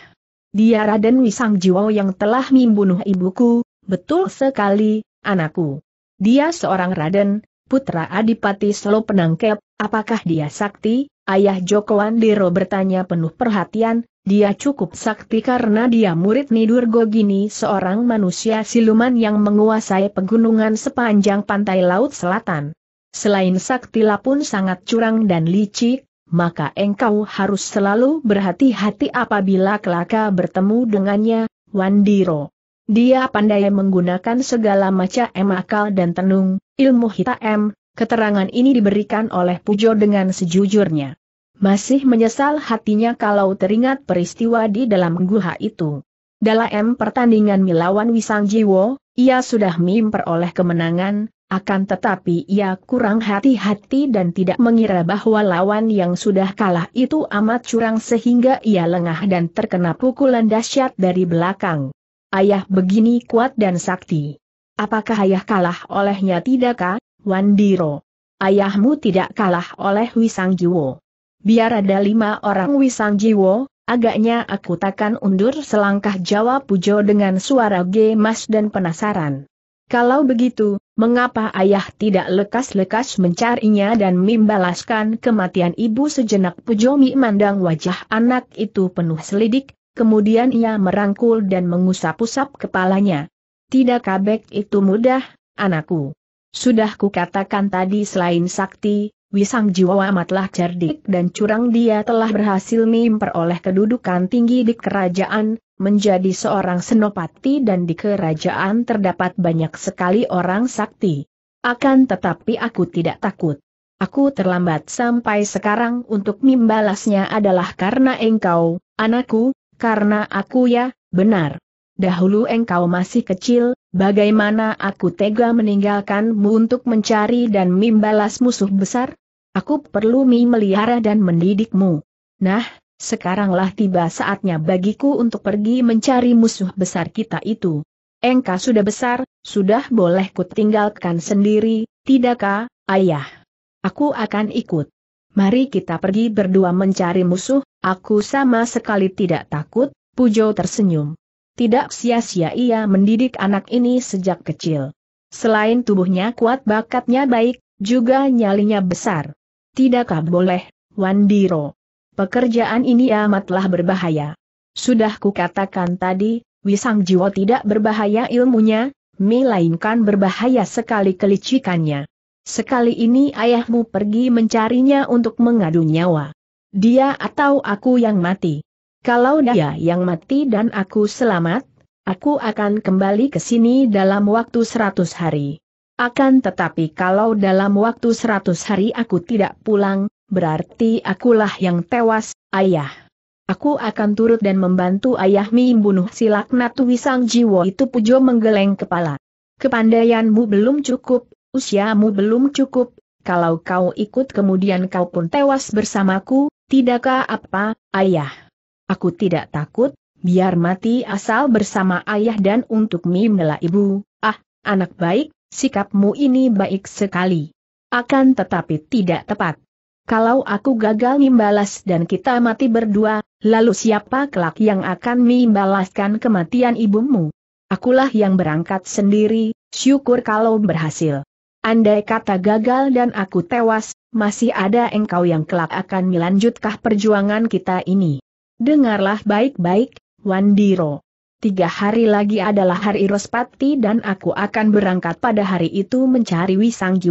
Dia Raden Wisang yang telah membunuh ibuku, betul sekali, anakku. Dia seorang Raden, putra Adipati Selo Penangkep, apakah dia sakti? Ayah Joko Andiro bertanya penuh perhatian, dia cukup sakti karena dia murid Nidur Gogini seorang manusia siluman yang menguasai pegunungan sepanjang pantai laut selatan. Selain sakti, pun sangat curang dan licik, maka engkau harus selalu berhati-hati apabila kelaka bertemu dengannya, Wandiro. Dia pandai menggunakan segala macam akal dan tenung, ilmu hitam, keterangan ini diberikan oleh Pujo dengan sejujurnya. Masih menyesal hatinya kalau teringat peristiwa di dalam guha itu. Dalam pertandingan melawan Wisang Jiwo, ia sudah memperoleh kemenangan, akan tetapi ia kurang hati-hati dan tidak mengira bahwa lawan yang sudah kalah itu amat curang sehingga ia lengah dan terkena pukulan dahsyat dari belakang. Ayah begini kuat dan sakti. Apakah ayah kalah olehnya tidakkah, Wandiro? Ayahmu tidak kalah oleh Wisang Jiwo. Biar ada lima orang Wisang Jiwo, agaknya aku takkan undur selangkah jawab Pujo dengan suara gemas dan penasaran. Kalau begitu, mengapa ayah tidak lekas-lekas mencarinya dan membalaskan kematian ibu sejenak Pujo memandang wajah anak itu penuh selidik, Kemudian ia merangkul dan mengusap-usap kepalanya. Tidak kabek itu mudah, anakku. Sudah kukatakan tadi selain sakti, Wisang Jiwa amatlah cerdik dan curang dia telah berhasil memperoleh kedudukan tinggi di kerajaan, menjadi seorang senopati dan di kerajaan terdapat banyak sekali orang sakti. Akan tetapi aku tidak takut. Aku terlambat sampai sekarang untuk membalasnya adalah karena engkau, anakku, karena aku ya, benar. Dahulu engkau masih kecil, bagaimana aku tega meninggalkanmu untuk mencari dan membalas musuh besar? Aku perlu memelihara dan mendidikmu. Nah, sekaranglah tiba saatnya bagiku untuk pergi mencari musuh besar kita itu. Engkau sudah besar, sudah boleh kutinggalkan sendiri, tidakkah, ayah? Aku akan ikut mari kita pergi berdua mencari musuh, aku sama sekali tidak takut, Pujo tersenyum. Tidak sia-sia ia mendidik anak ini sejak kecil. Selain tubuhnya kuat bakatnya baik, juga nyalinya besar. Tidakkah boleh, Wandiro? Pekerjaan ini amatlah berbahaya. Sudah kukatakan tadi, Wisang Jiwo tidak berbahaya ilmunya, melainkan berbahaya sekali kelicikannya. Sekali ini ayahmu pergi mencarinya untuk mengadu nyawa. Dia atau aku yang mati. Kalau dia yang mati dan aku selamat, aku akan kembali ke sini dalam waktu seratus hari. Akan tetapi kalau dalam waktu seratus hari aku tidak pulang, berarti akulah yang tewas, ayah. Aku akan turut dan membantu ayahmu membunuh si laknat Wisang Jiwo itu Pujo menggeleng kepala. Kepandaianmu belum cukup, usiamu belum cukup, kalau kau ikut kemudian kau pun tewas bersamaku, tidakkah apa, ayah? Aku tidak takut, biar mati asal bersama ayah dan untuk mimela ibu, ah, anak baik, sikapmu ini baik sekali. Akan tetapi tidak tepat. Kalau aku gagal membalas dan kita mati berdua, lalu siapa kelak yang akan membalaskan kematian ibumu? Akulah yang berangkat sendiri, syukur kalau berhasil. Andai kata gagal dan aku tewas, masih ada engkau yang kelak akan melanjutkah perjuangan kita ini. Dengarlah baik-baik, Wandiro. Tiga hari lagi adalah hari Rospati dan aku akan berangkat pada hari itu mencari Wisang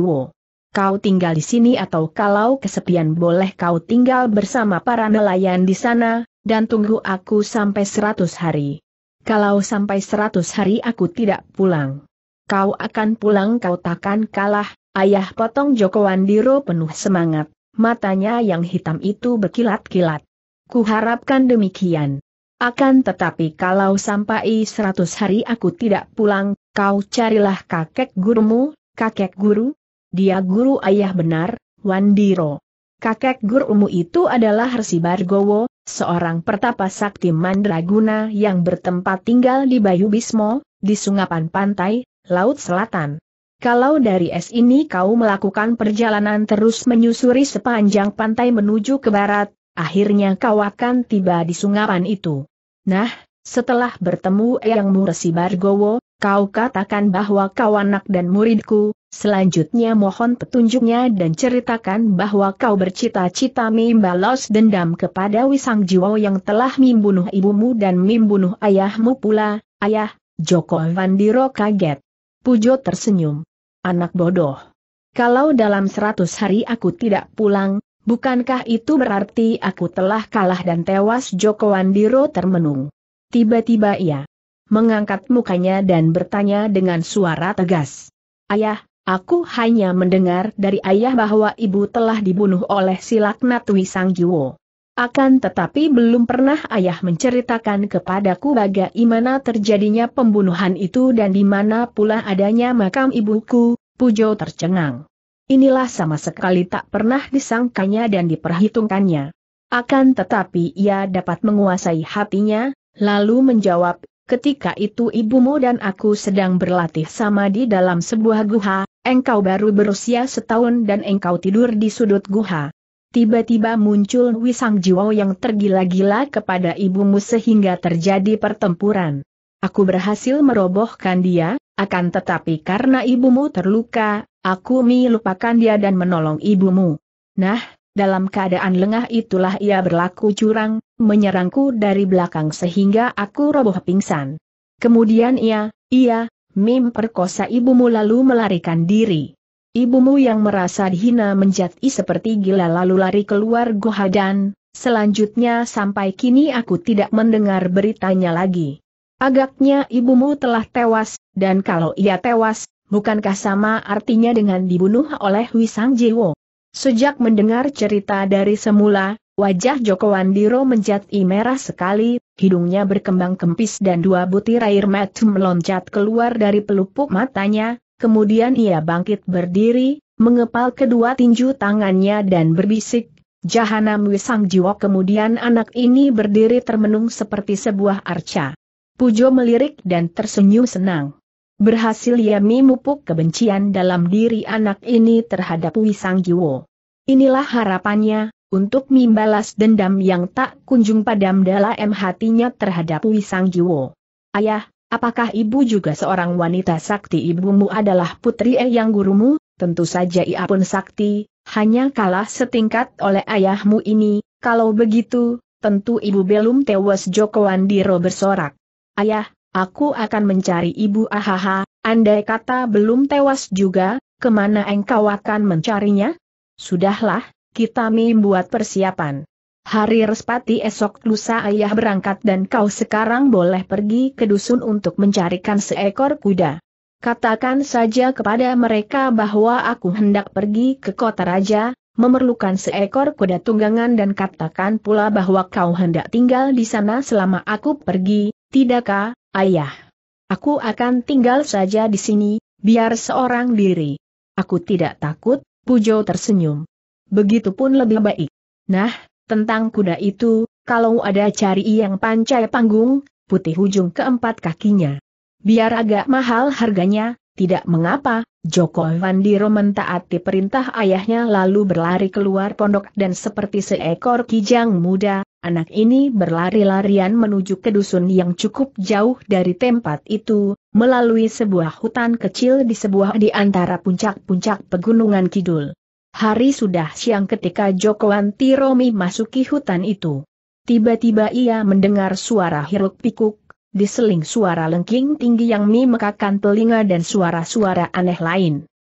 Kau tinggal di sini atau kalau kesepian boleh kau tinggal bersama para nelayan di sana, dan tunggu aku sampai seratus hari. Kalau sampai seratus hari aku tidak pulang, kau akan pulang kau takkan kalah, ayah potong Joko Wandiro penuh semangat, matanya yang hitam itu berkilat-kilat. Kuharapkan demikian. Akan tetapi kalau sampai seratus hari aku tidak pulang, kau carilah kakek gurumu, kakek guru? Dia guru ayah benar, Wandiro. Kakek gurumu itu adalah Hersi Bargowo, seorang pertapa sakti mandraguna yang bertempat tinggal di Bayu Bismo, di Sungapan Pantai, Laut Selatan. Kalau dari es ini kau melakukan perjalanan terus menyusuri sepanjang pantai menuju ke barat, akhirnya kau akan tiba di sungapan itu. Nah, setelah bertemu Eyang resi Bargowo, kau katakan bahwa kau anak dan muridku, selanjutnya mohon petunjuknya dan ceritakan bahwa kau bercita-cita membalas dendam kepada Wisang Jiwo yang telah membunuh ibumu dan membunuh ayahmu pula, ayah, Joko Vandiro kaget. Pujo tersenyum. Anak bodoh. Kalau dalam seratus hari aku tidak pulang, bukankah itu berarti aku telah kalah dan tewas Joko Wandiro termenung. Tiba-tiba ia mengangkat mukanya dan bertanya dengan suara tegas. Ayah, Aku hanya mendengar dari ayah bahwa ibu telah dibunuh oleh Silaknatwi laknat Wisang akan tetapi belum pernah ayah menceritakan kepadaku bagaimana terjadinya pembunuhan itu dan di mana pula adanya makam ibuku, Pujo tercengang. Inilah sama sekali tak pernah disangkanya dan diperhitungkannya. Akan tetapi ia dapat menguasai hatinya, lalu menjawab, ketika itu ibumu dan aku sedang berlatih sama di dalam sebuah guha, engkau baru berusia setahun dan engkau tidur di sudut guha. Tiba-tiba muncul Wisang Jiwo yang tergila-gila kepada ibumu sehingga terjadi pertempuran. Aku berhasil merobohkan dia, akan tetapi karena ibumu terluka, aku melupakan dia dan menolong ibumu. Nah, dalam keadaan lengah itulah ia berlaku curang, menyerangku dari belakang sehingga aku roboh pingsan. Kemudian ia, ia, mim ibumu lalu melarikan diri. Ibumu yang merasa dihina menjadi seperti gila lalu lari keluar goha dan, selanjutnya sampai kini aku tidak mendengar beritanya lagi. Agaknya ibumu telah tewas, dan kalau ia tewas, bukankah sama artinya dengan dibunuh oleh Wisang Jiwo? Sejak mendengar cerita dari semula, wajah Joko Wandiro menjadi merah sekali, hidungnya berkembang kempis dan dua butir air mata meloncat keluar dari pelupuk matanya, kemudian ia bangkit berdiri, mengepal kedua tinju tangannya dan berbisik, Jahanam Wisang Jiwo kemudian anak ini berdiri termenung seperti sebuah arca. Pujo melirik dan tersenyum senang. Berhasil ia memupuk kebencian dalam diri anak ini terhadap Wisang Jiwo. Inilah harapannya, untuk membalas dendam yang tak kunjung padam dalam hatinya terhadap Wisang Jiwo. Ayah, Apakah ibu juga seorang wanita sakti ibumu adalah putri eh yang gurumu? Tentu saja ia pun sakti, hanya kalah setingkat oleh ayahmu ini, kalau begitu, tentu ibu belum tewas Joko Wandiro bersorak. Ayah, aku akan mencari ibu ahaha, andai kata belum tewas juga, kemana engkau akan mencarinya? Sudahlah, kita membuat persiapan. Hari Respati esok lusa ayah berangkat dan kau sekarang boleh pergi ke dusun untuk mencarikan seekor kuda. Katakan saja kepada mereka bahwa aku hendak pergi ke kota raja, memerlukan seekor kuda tunggangan dan katakan pula bahwa kau hendak tinggal di sana selama aku pergi, tidakkah, ayah? Aku akan tinggal saja di sini, biar seorang diri. Aku tidak takut, Pujo tersenyum. Begitupun lebih baik. Nah, tentang kuda itu, kalau ada cari yang pancai panggung, putih ujung keempat kakinya. Biar agak mahal harganya, tidak mengapa, Joko Vandiro mentaati perintah ayahnya lalu berlari keluar pondok dan seperti seekor kijang muda, anak ini berlari-larian menuju ke dusun yang cukup jauh dari tempat itu, melalui sebuah hutan kecil di sebuah di antara puncak-puncak pegunungan kidul. Hari sudah siang ketika Joko Antiromi masuki hutan itu. Tiba-tiba ia mendengar suara hiruk pikuk, diseling suara lengking tinggi yang memekakan telinga dan suara-suara aneh lain.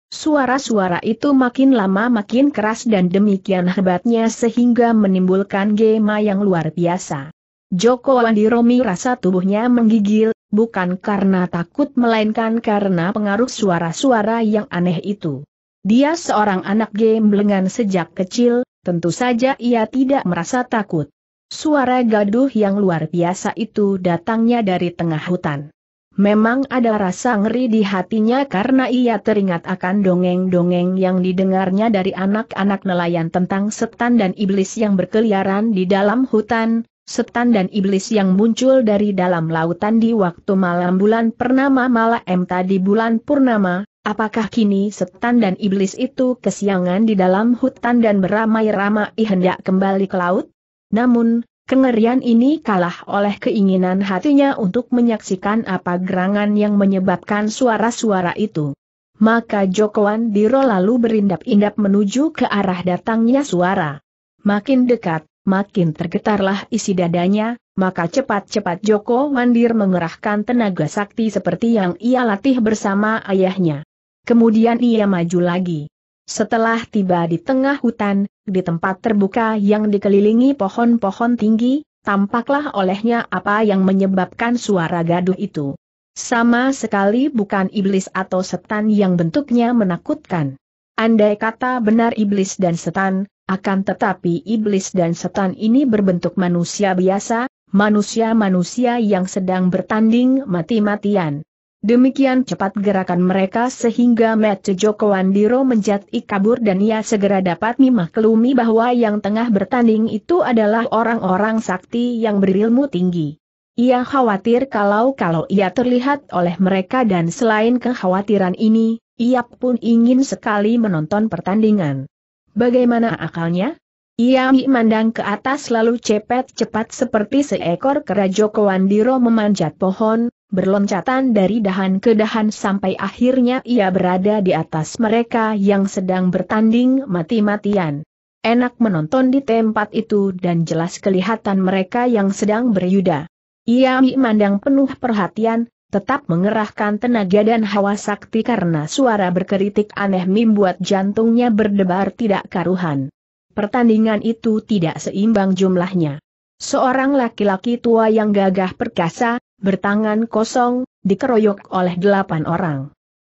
Suara-suara itu makin lama makin keras dan demikian hebatnya sehingga menimbulkan gema yang luar biasa. Joko Andiromi rasa tubuhnya menggigil, bukan karena takut melainkan karena pengaruh suara-suara yang aneh itu. Dia seorang anak game lengan sejak kecil, tentu saja ia tidak merasa takut. Suara gaduh yang luar biasa itu datangnya dari tengah hutan. Memang ada rasa ngeri di hatinya karena ia teringat akan dongeng-dongeng yang didengarnya dari anak-anak nelayan tentang setan dan iblis yang berkeliaran di dalam hutan, setan dan iblis yang muncul dari dalam lautan di waktu malam bulan purnama malam tadi bulan purnama, Apakah kini setan dan iblis itu kesiangan di dalam hutan dan beramai-ramai hendak kembali ke laut? Namun, kengerian ini kalah oleh keinginan hatinya untuk menyaksikan apa gerangan yang menyebabkan suara-suara itu. Maka Jokowan Diro lalu berindap-indap menuju ke arah datangnya suara. Makin dekat, makin tergetarlah isi dadanya, maka cepat-cepat Joko mandir mengerahkan tenaga sakti seperti yang ia latih bersama ayahnya. Kemudian ia maju lagi. Setelah tiba di tengah hutan, di tempat terbuka yang dikelilingi pohon-pohon tinggi, tampaklah olehnya apa yang menyebabkan suara gaduh itu. Sama sekali bukan iblis atau setan yang bentuknya menakutkan. Andai kata benar iblis dan setan, akan tetapi iblis dan setan ini berbentuk manusia biasa, manusia-manusia yang sedang bertanding mati-matian. Demikian cepat gerakan mereka sehingga Mete Joko Wandiro menjati kabur dan ia segera dapat memaklumi bahwa yang tengah bertanding itu adalah orang-orang sakti yang berilmu tinggi. Ia khawatir kalau-kalau ia terlihat oleh mereka dan selain kekhawatiran ini, ia pun ingin sekali menonton pertandingan. Bagaimana akalnya? Ia memandang ke atas lalu cepat cepat seperti seekor kera Joko Wandiro memanjat pohon, berloncatan dari dahan ke dahan sampai akhirnya ia berada di atas mereka yang sedang bertanding mati-matian. Enak menonton di tempat itu dan jelas kelihatan mereka yang sedang beryuda. Ia memandang penuh perhatian, tetap mengerahkan tenaga dan hawa sakti karena suara berkeritik aneh membuat jantungnya berdebar tidak karuhan. Pertandingan itu tidak seimbang jumlahnya. Seorang laki-laki tua yang gagah perkasa, bertangan kosong, dikeroyok oleh delapan orang.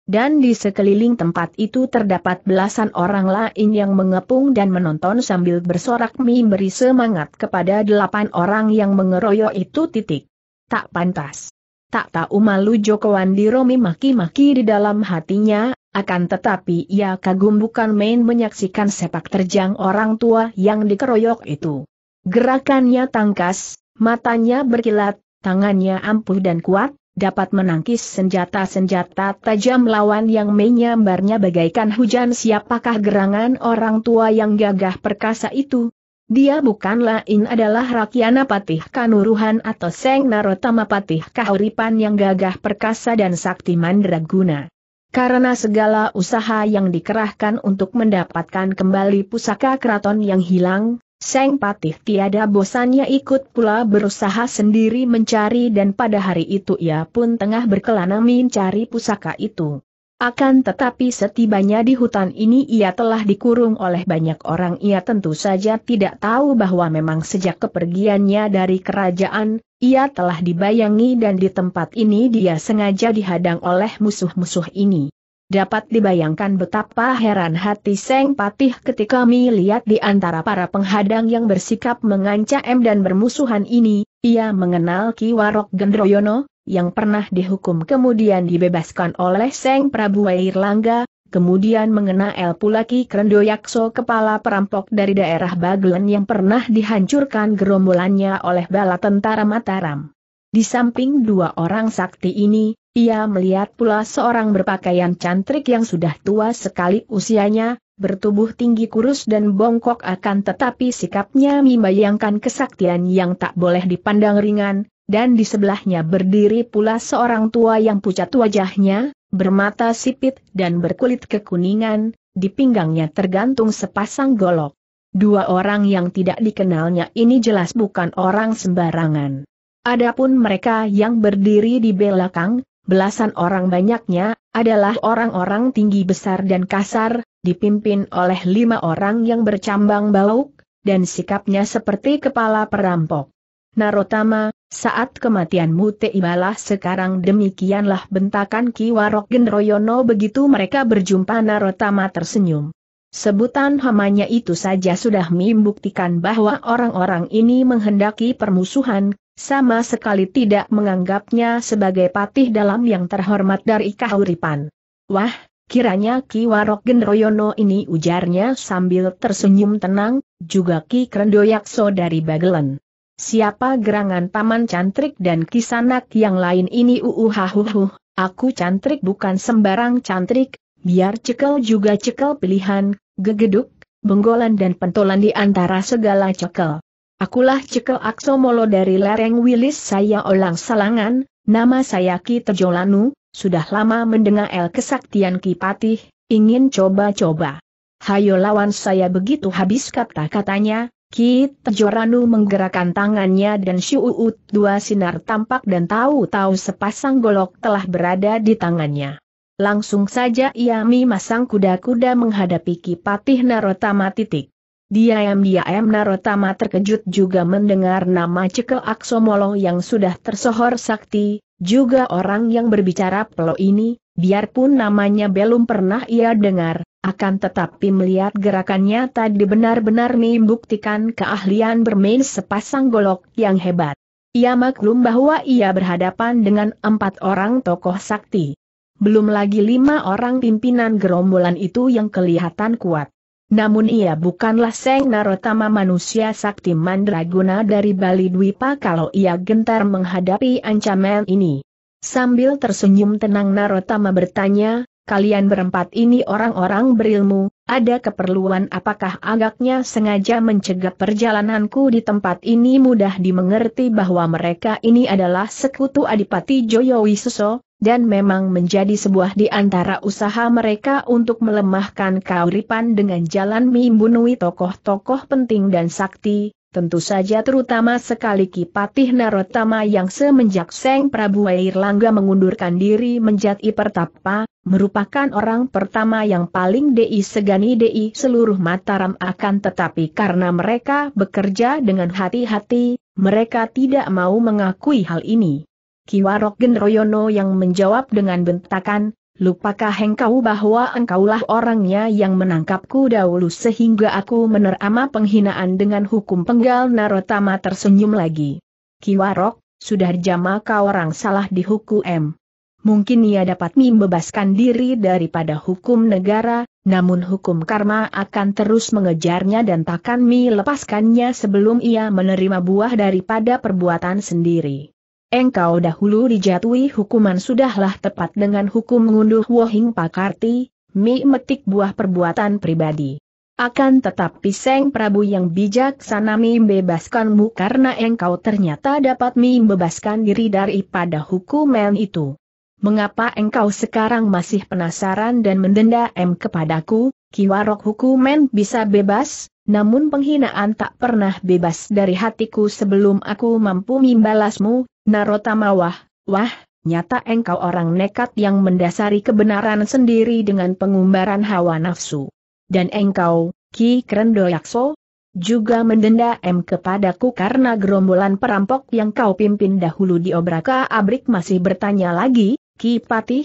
Dan di sekeliling tempat itu terdapat belasan orang lain yang mengepung dan menonton sambil bersorak memberi semangat kepada delapan orang yang mengeroyok itu titik. Tak pantas. Tak tahu malu Joko Wandiro maki-maki di dalam hatinya, akan tetapi ia kagum bukan main menyaksikan sepak terjang orang tua yang dikeroyok itu. Gerakannya tangkas, matanya berkilat, tangannya ampuh dan kuat, dapat menangkis senjata-senjata tajam lawan yang menyambarnya bagaikan hujan siapakah gerangan orang tua yang gagah perkasa itu. Dia bukanlah lain adalah Rakyana Patih Kanuruhan atau Seng Narotama Patih Kahuripan yang gagah perkasa dan sakti mandraguna. Karena segala usaha yang dikerahkan untuk mendapatkan kembali pusaka keraton yang hilang, Seng Patih tiada bosannya ikut pula berusaha sendiri mencari dan pada hari itu ia pun tengah berkelana mencari pusaka itu. Akan tetapi setibanya di hutan ini ia telah dikurung oleh banyak orang ia tentu saja tidak tahu bahwa memang sejak kepergiannya dari kerajaan, ia telah dibayangi dan di tempat ini dia sengaja dihadang oleh musuh-musuh ini. Dapat dibayangkan betapa heran hati Seng Patih ketika melihat di antara para penghadang yang bersikap mengancam dan bermusuhan ini, ia mengenal Ki Warok Gendroyono, yang pernah dihukum kemudian dibebaskan oleh Seng Prabu Wairlangga, kemudian mengenal El Pulaki Krendoyakso kepala perampok dari daerah Bagelen yang pernah dihancurkan gerombolannya oleh bala tentara Mataram. Di samping dua orang sakti ini, ia melihat pula seorang berpakaian cantrik yang sudah tua sekali usianya, bertubuh tinggi kurus dan bongkok akan tetapi sikapnya membayangkan kesaktian yang tak boleh dipandang ringan, dan di sebelahnya berdiri pula seorang tua yang pucat wajahnya, bermata sipit dan berkulit kekuningan, di pinggangnya tergantung sepasang golok. Dua orang yang tidak dikenalnya ini jelas bukan orang sembarangan. Adapun mereka yang berdiri di belakang, belasan orang banyaknya, adalah orang-orang tinggi besar dan kasar, dipimpin oleh lima orang yang bercambang bauk, dan sikapnya seperti kepala perampok. Narotama, saat kematian kematianmu Ibalah sekarang demikianlah bentakan Warok Genroyono begitu mereka berjumpa Narotama tersenyum. Sebutan hamanya itu saja sudah membuktikan bahwa orang-orang ini menghendaki permusuhan, sama sekali tidak menganggapnya sebagai patih dalam yang terhormat dari kahuripan. Wah, kiranya Ki Warok Gendroyono ini ujarnya sambil tersenyum tenang, juga Ki Krendoyakso dari Bagelen. Siapa gerangan Paman Cantrik dan Kisanak yang lain ini uuhahuhu, uhuh, uhuh. aku cantrik bukan sembarang cantrik, biar cekel juga cekel pilihan, gegeduk, benggolan dan pentolan di antara segala cekel. Akulah Cekel Aksomolo dari lereng Wilis saya Olang Salangan, nama saya Ki Tejolanu, sudah lama mendengar el kesaktian Ki Patih, ingin coba-coba. Hayo lawan saya begitu habis kata-katanya, Ki Tejolanu menggerakkan tangannya dan syuut dua sinar tampak dan tahu-tahu sepasang golok telah berada di tangannya. Langsung saja ia memasang kuda-kuda menghadapi Ki Patih Narotama titik. Diam-diam Narotama terkejut juga mendengar nama Cekel Aksomolo yang sudah tersohor sakti, juga orang yang berbicara pelo ini, biarpun namanya belum pernah ia dengar, akan tetapi melihat gerakannya tadi benar-benar membuktikan keahlian bermain sepasang golok yang hebat. Ia maklum bahwa ia berhadapan dengan empat orang tokoh sakti. Belum lagi lima orang pimpinan gerombolan itu yang kelihatan kuat. Namun ia bukanlah Seng Narotama manusia sakti mandraguna dari Bali Dwipa kalau ia gentar menghadapi ancaman ini. Sambil tersenyum tenang Narotama bertanya, kalian berempat ini orang-orang berilmu, ada keperluan apakah agaknya sengaja mencegah perjalananku di tempat ini mudah dimengerti bahwa mereka ini adalah sekutu Adipati Joyo Wisuso, dan memang menjadi sebuah di antara usaha mereka untuk melemahkan kauripan dengan jalan membunuhi tokoh-tokoh penting dan sakti, tentu saja terutama sekali Kipatih Narotama yang semenjak Seng Prabu Airlangga mengundurkan diri menjadi pertapa, merupakan orang pertama yang paling DI segani DI seluruh Mataram akan tetapi karena mereka bekerja dengan hati-hati, mereka tidak mau mengakui hal ini. Kiwarok Genroyono yang menjawab dengan bentakan, lupakah engkau bahwa engkaulah orangnya yang menangkapku dahulu sehingga aku menerima penghinaan dengan hukum penggal Narotama tersenyum lagi. Kiwarok, sudah jama kau orang salah dihukum M. Mungkin ia dapat membebaskan diri daripada hukum negara, namun hukum karma akan terus mengejarnya dan takkan melepaskannya sebelum ia menerima buah daripada perbuatan sendiri engkau dahulu dijatuhi hukuman sudahlah tepat dengan hukum mengunduh Wohing Pakarti, mi metik buah perbuatan pribadi. Akan tetapi Seng Prabu yang bijaksana mi bebaskanmu karena engkau ternyata dapat mi bebaskan diri daripada hukuman itu. Mengapa engkau sekarang masih penasaran dan mendenda M kepadaku, kiwarok hukuman bisa bebas, namun penghinaan tak pernah bebas dari hatiku sebelum aku mampu membalasmu, Narotama wah, wah, nyata engkau orang nekat yang mendasari kebenaran sendiri dengan pengumbaran hawa nafsu. Dan engkau, Ki Krendoyakso, juga mendenda M kepadaku karena gerombolan perampok yang kau pimpin dahulu di Obraka Abrik masih bertanya lagi, Ki Patih,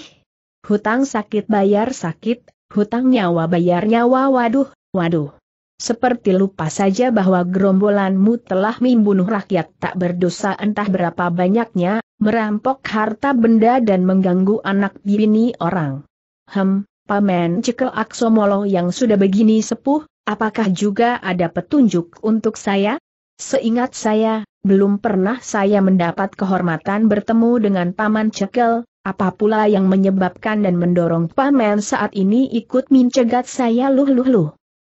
hutang sakit bayar sakit, hutang nyawa bayar nyawa waduh, waduh. Seperti lupa saja bahwa gerombolanmu telah membunuh rakyat tak berdosa entah berapa banyaknya, merampok harta benda dan mengganggu anak bini orang. Hem, paman Cekel Aksomolo yang sudah begini sepuh, apakah juga ada petunjuk untuk saya? Seingat saya, belum pernah saya mendapat kehormatan bertemu dengan Paman Cekel, apa pula yang menyebabkan dan mendorong Paman saat ini ikut mencegat saya luh luh luh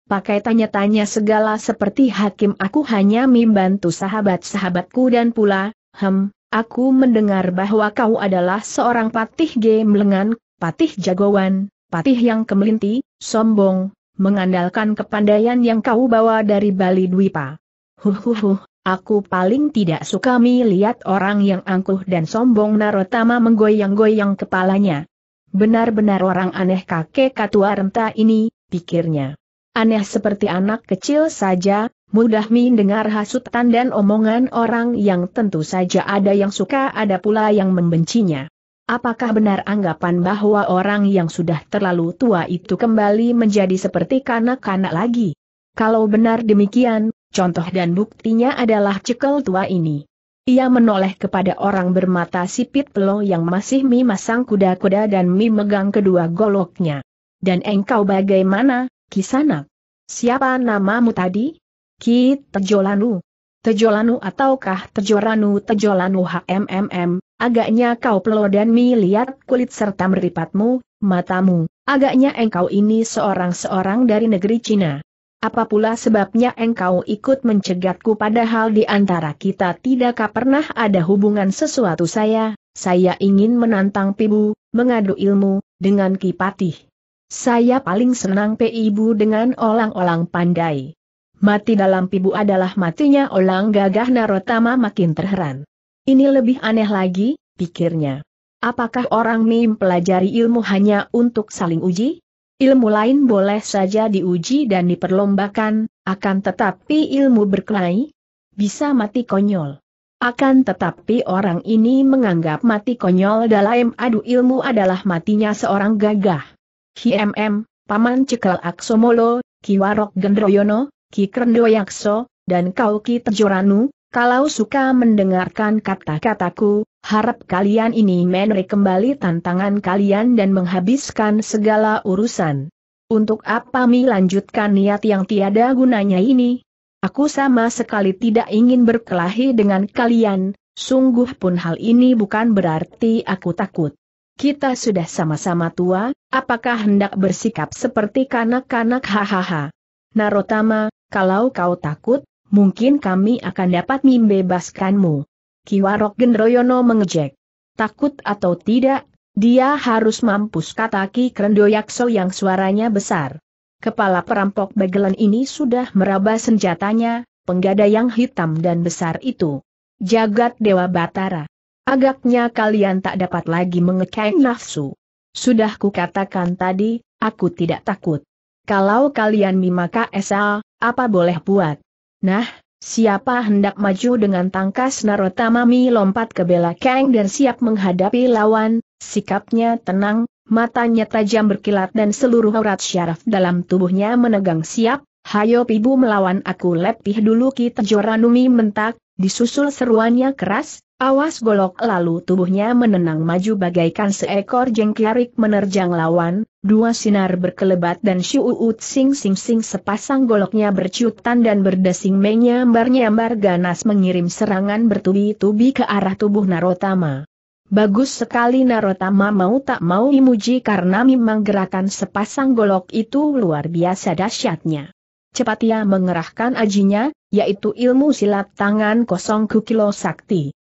pakai tanya-tanya segala seperti hakim aku hanya membantu sahabat-sahabatku dan pula, hem, aku mendengar bahwa kau adalah seorang patih game lengan, patih jagoan, patih yang kemelinti, sombong, mengandalkan kepandaian yang kau bawa dari Bali Dwipa. Huhuhuh, aku paling tidak suka melihat orang yang angkuh dan sombong Narotama menggoyang-goyang kepalanya. Benar-benar orang aneh kakek katua renta ini, pikirnya. Aneh seperti anak kecil saja, mudah mendengar hasutan dan omongan orang yang tentu saja ada yang suka ada pula yang membencinya. Apakah benar anggapan bahwa orang yang sudah terlalu tua itu kembali menjadi seperti kanak-kanak lagi? Kalau benar demikian, contoh dan buktinya adalah cekel tua ini. Ia menoleh kepada orang bermata sipit pelo yang masih mi masang kuda-kuda dan mi megang kedua goloknya. Dan engkau bagaimana, Kisanak. Siapa namamu tadi? Ki Tejolanu. Tejolanu ataukah Tejoranu Tejolanu HMMM, agaknya kau pelodan mi lihat kulit serta meripatmu, matamu, agaknya engkau ini seorang-seorang dari negeri Cina. Apa pula sebabnya engkau ikut mencegatku padahal di antara kita tidak pernah ada hubungan sesuatu saya, saya ingin menantang pibu, mengadu ilmu, dengan Kipatih. Saya paling senang Ibu dengan orang-orang pandai. Mati dalam pibu adalah matinya orang gagah Narotama makin terheran. Ini lebih aneh lagi, pikirnya. Apakah orang ini pelajari ilmu hanya untuk saling uji? Ilmu lain boleh saja diuji dan diperlombakan, akan tetapi ilmu berkelahi bisa mati konyol. Akan tetapi orang ini menganggap mati konyol dalam adu ilmu adalah matinya seorang gagah. HMM, Paman Cekal Aksomolo, Ki Warok Gendroyono, Ki Krendoyakso, dan Kau Ki Tejoranu, kalau suka mendengarkan kata-kataku, harap kalian ini menarik kembali tantangan kalian dan menghabiskan segala urusan. Untuk apa mi lanjutkan niat yang tiada gunanya ini? Aku sama sekali tidak ingin berkelahi dengan kalian, sungguh pun hal ini bukan berarti aku takut. Kita sudah sama-sama tua, Apakah hendak bersikap seperti kanak-kanak hahaha? Narotama, kalau kau takut, mungkin kami akan dapat membebaskanmu. Kiwarok Gendroyono mengejek. Takut atau tidak, dia harus mampus kata Ki Krendoyakso yang suaranya besar. Kepala perampok begelan ini sudah meraba senjatanya, penggada yang hitam dan besar itu. Jagat Dewa Batara. Agaknya kalian tak dapat lagi mengekang nafsu. Sudah kukatakan tadi, aku tidak takut. Kalau kalian mimaka esal, apa boleh buat? Nah, siapa hendak maju dengan tangkas Narotamami lompat ke bela Kang dan siap menghadapi lawan, sikapnya tenang, matanya tajam berkilat dan seluruh aurat syaraf dalam tubuhnya menegang siap, hayo pibu melawan aku lepih dulu kita joranumi mentak, Disusul seruannya keras, awas golok lalu tubuhnya menenang maju bagaikan seekor jengkiarik menerjang lawan, dua sinar berkelebat dan syuut sing sing sing sepasang goloknya berciutan dan berdesing menyambar-nyambar ganas mengirim serangan bertubi-tubi ke arah tubuh Narotama. Bagus sekali Narotama mau tak mau imuji karena memang gerakan sepasang golok itu luar biasa dahsyatnya. Cepat ia mengerahkan ajinya, yaitu ilmu silat tangan kosong kukilo sakti.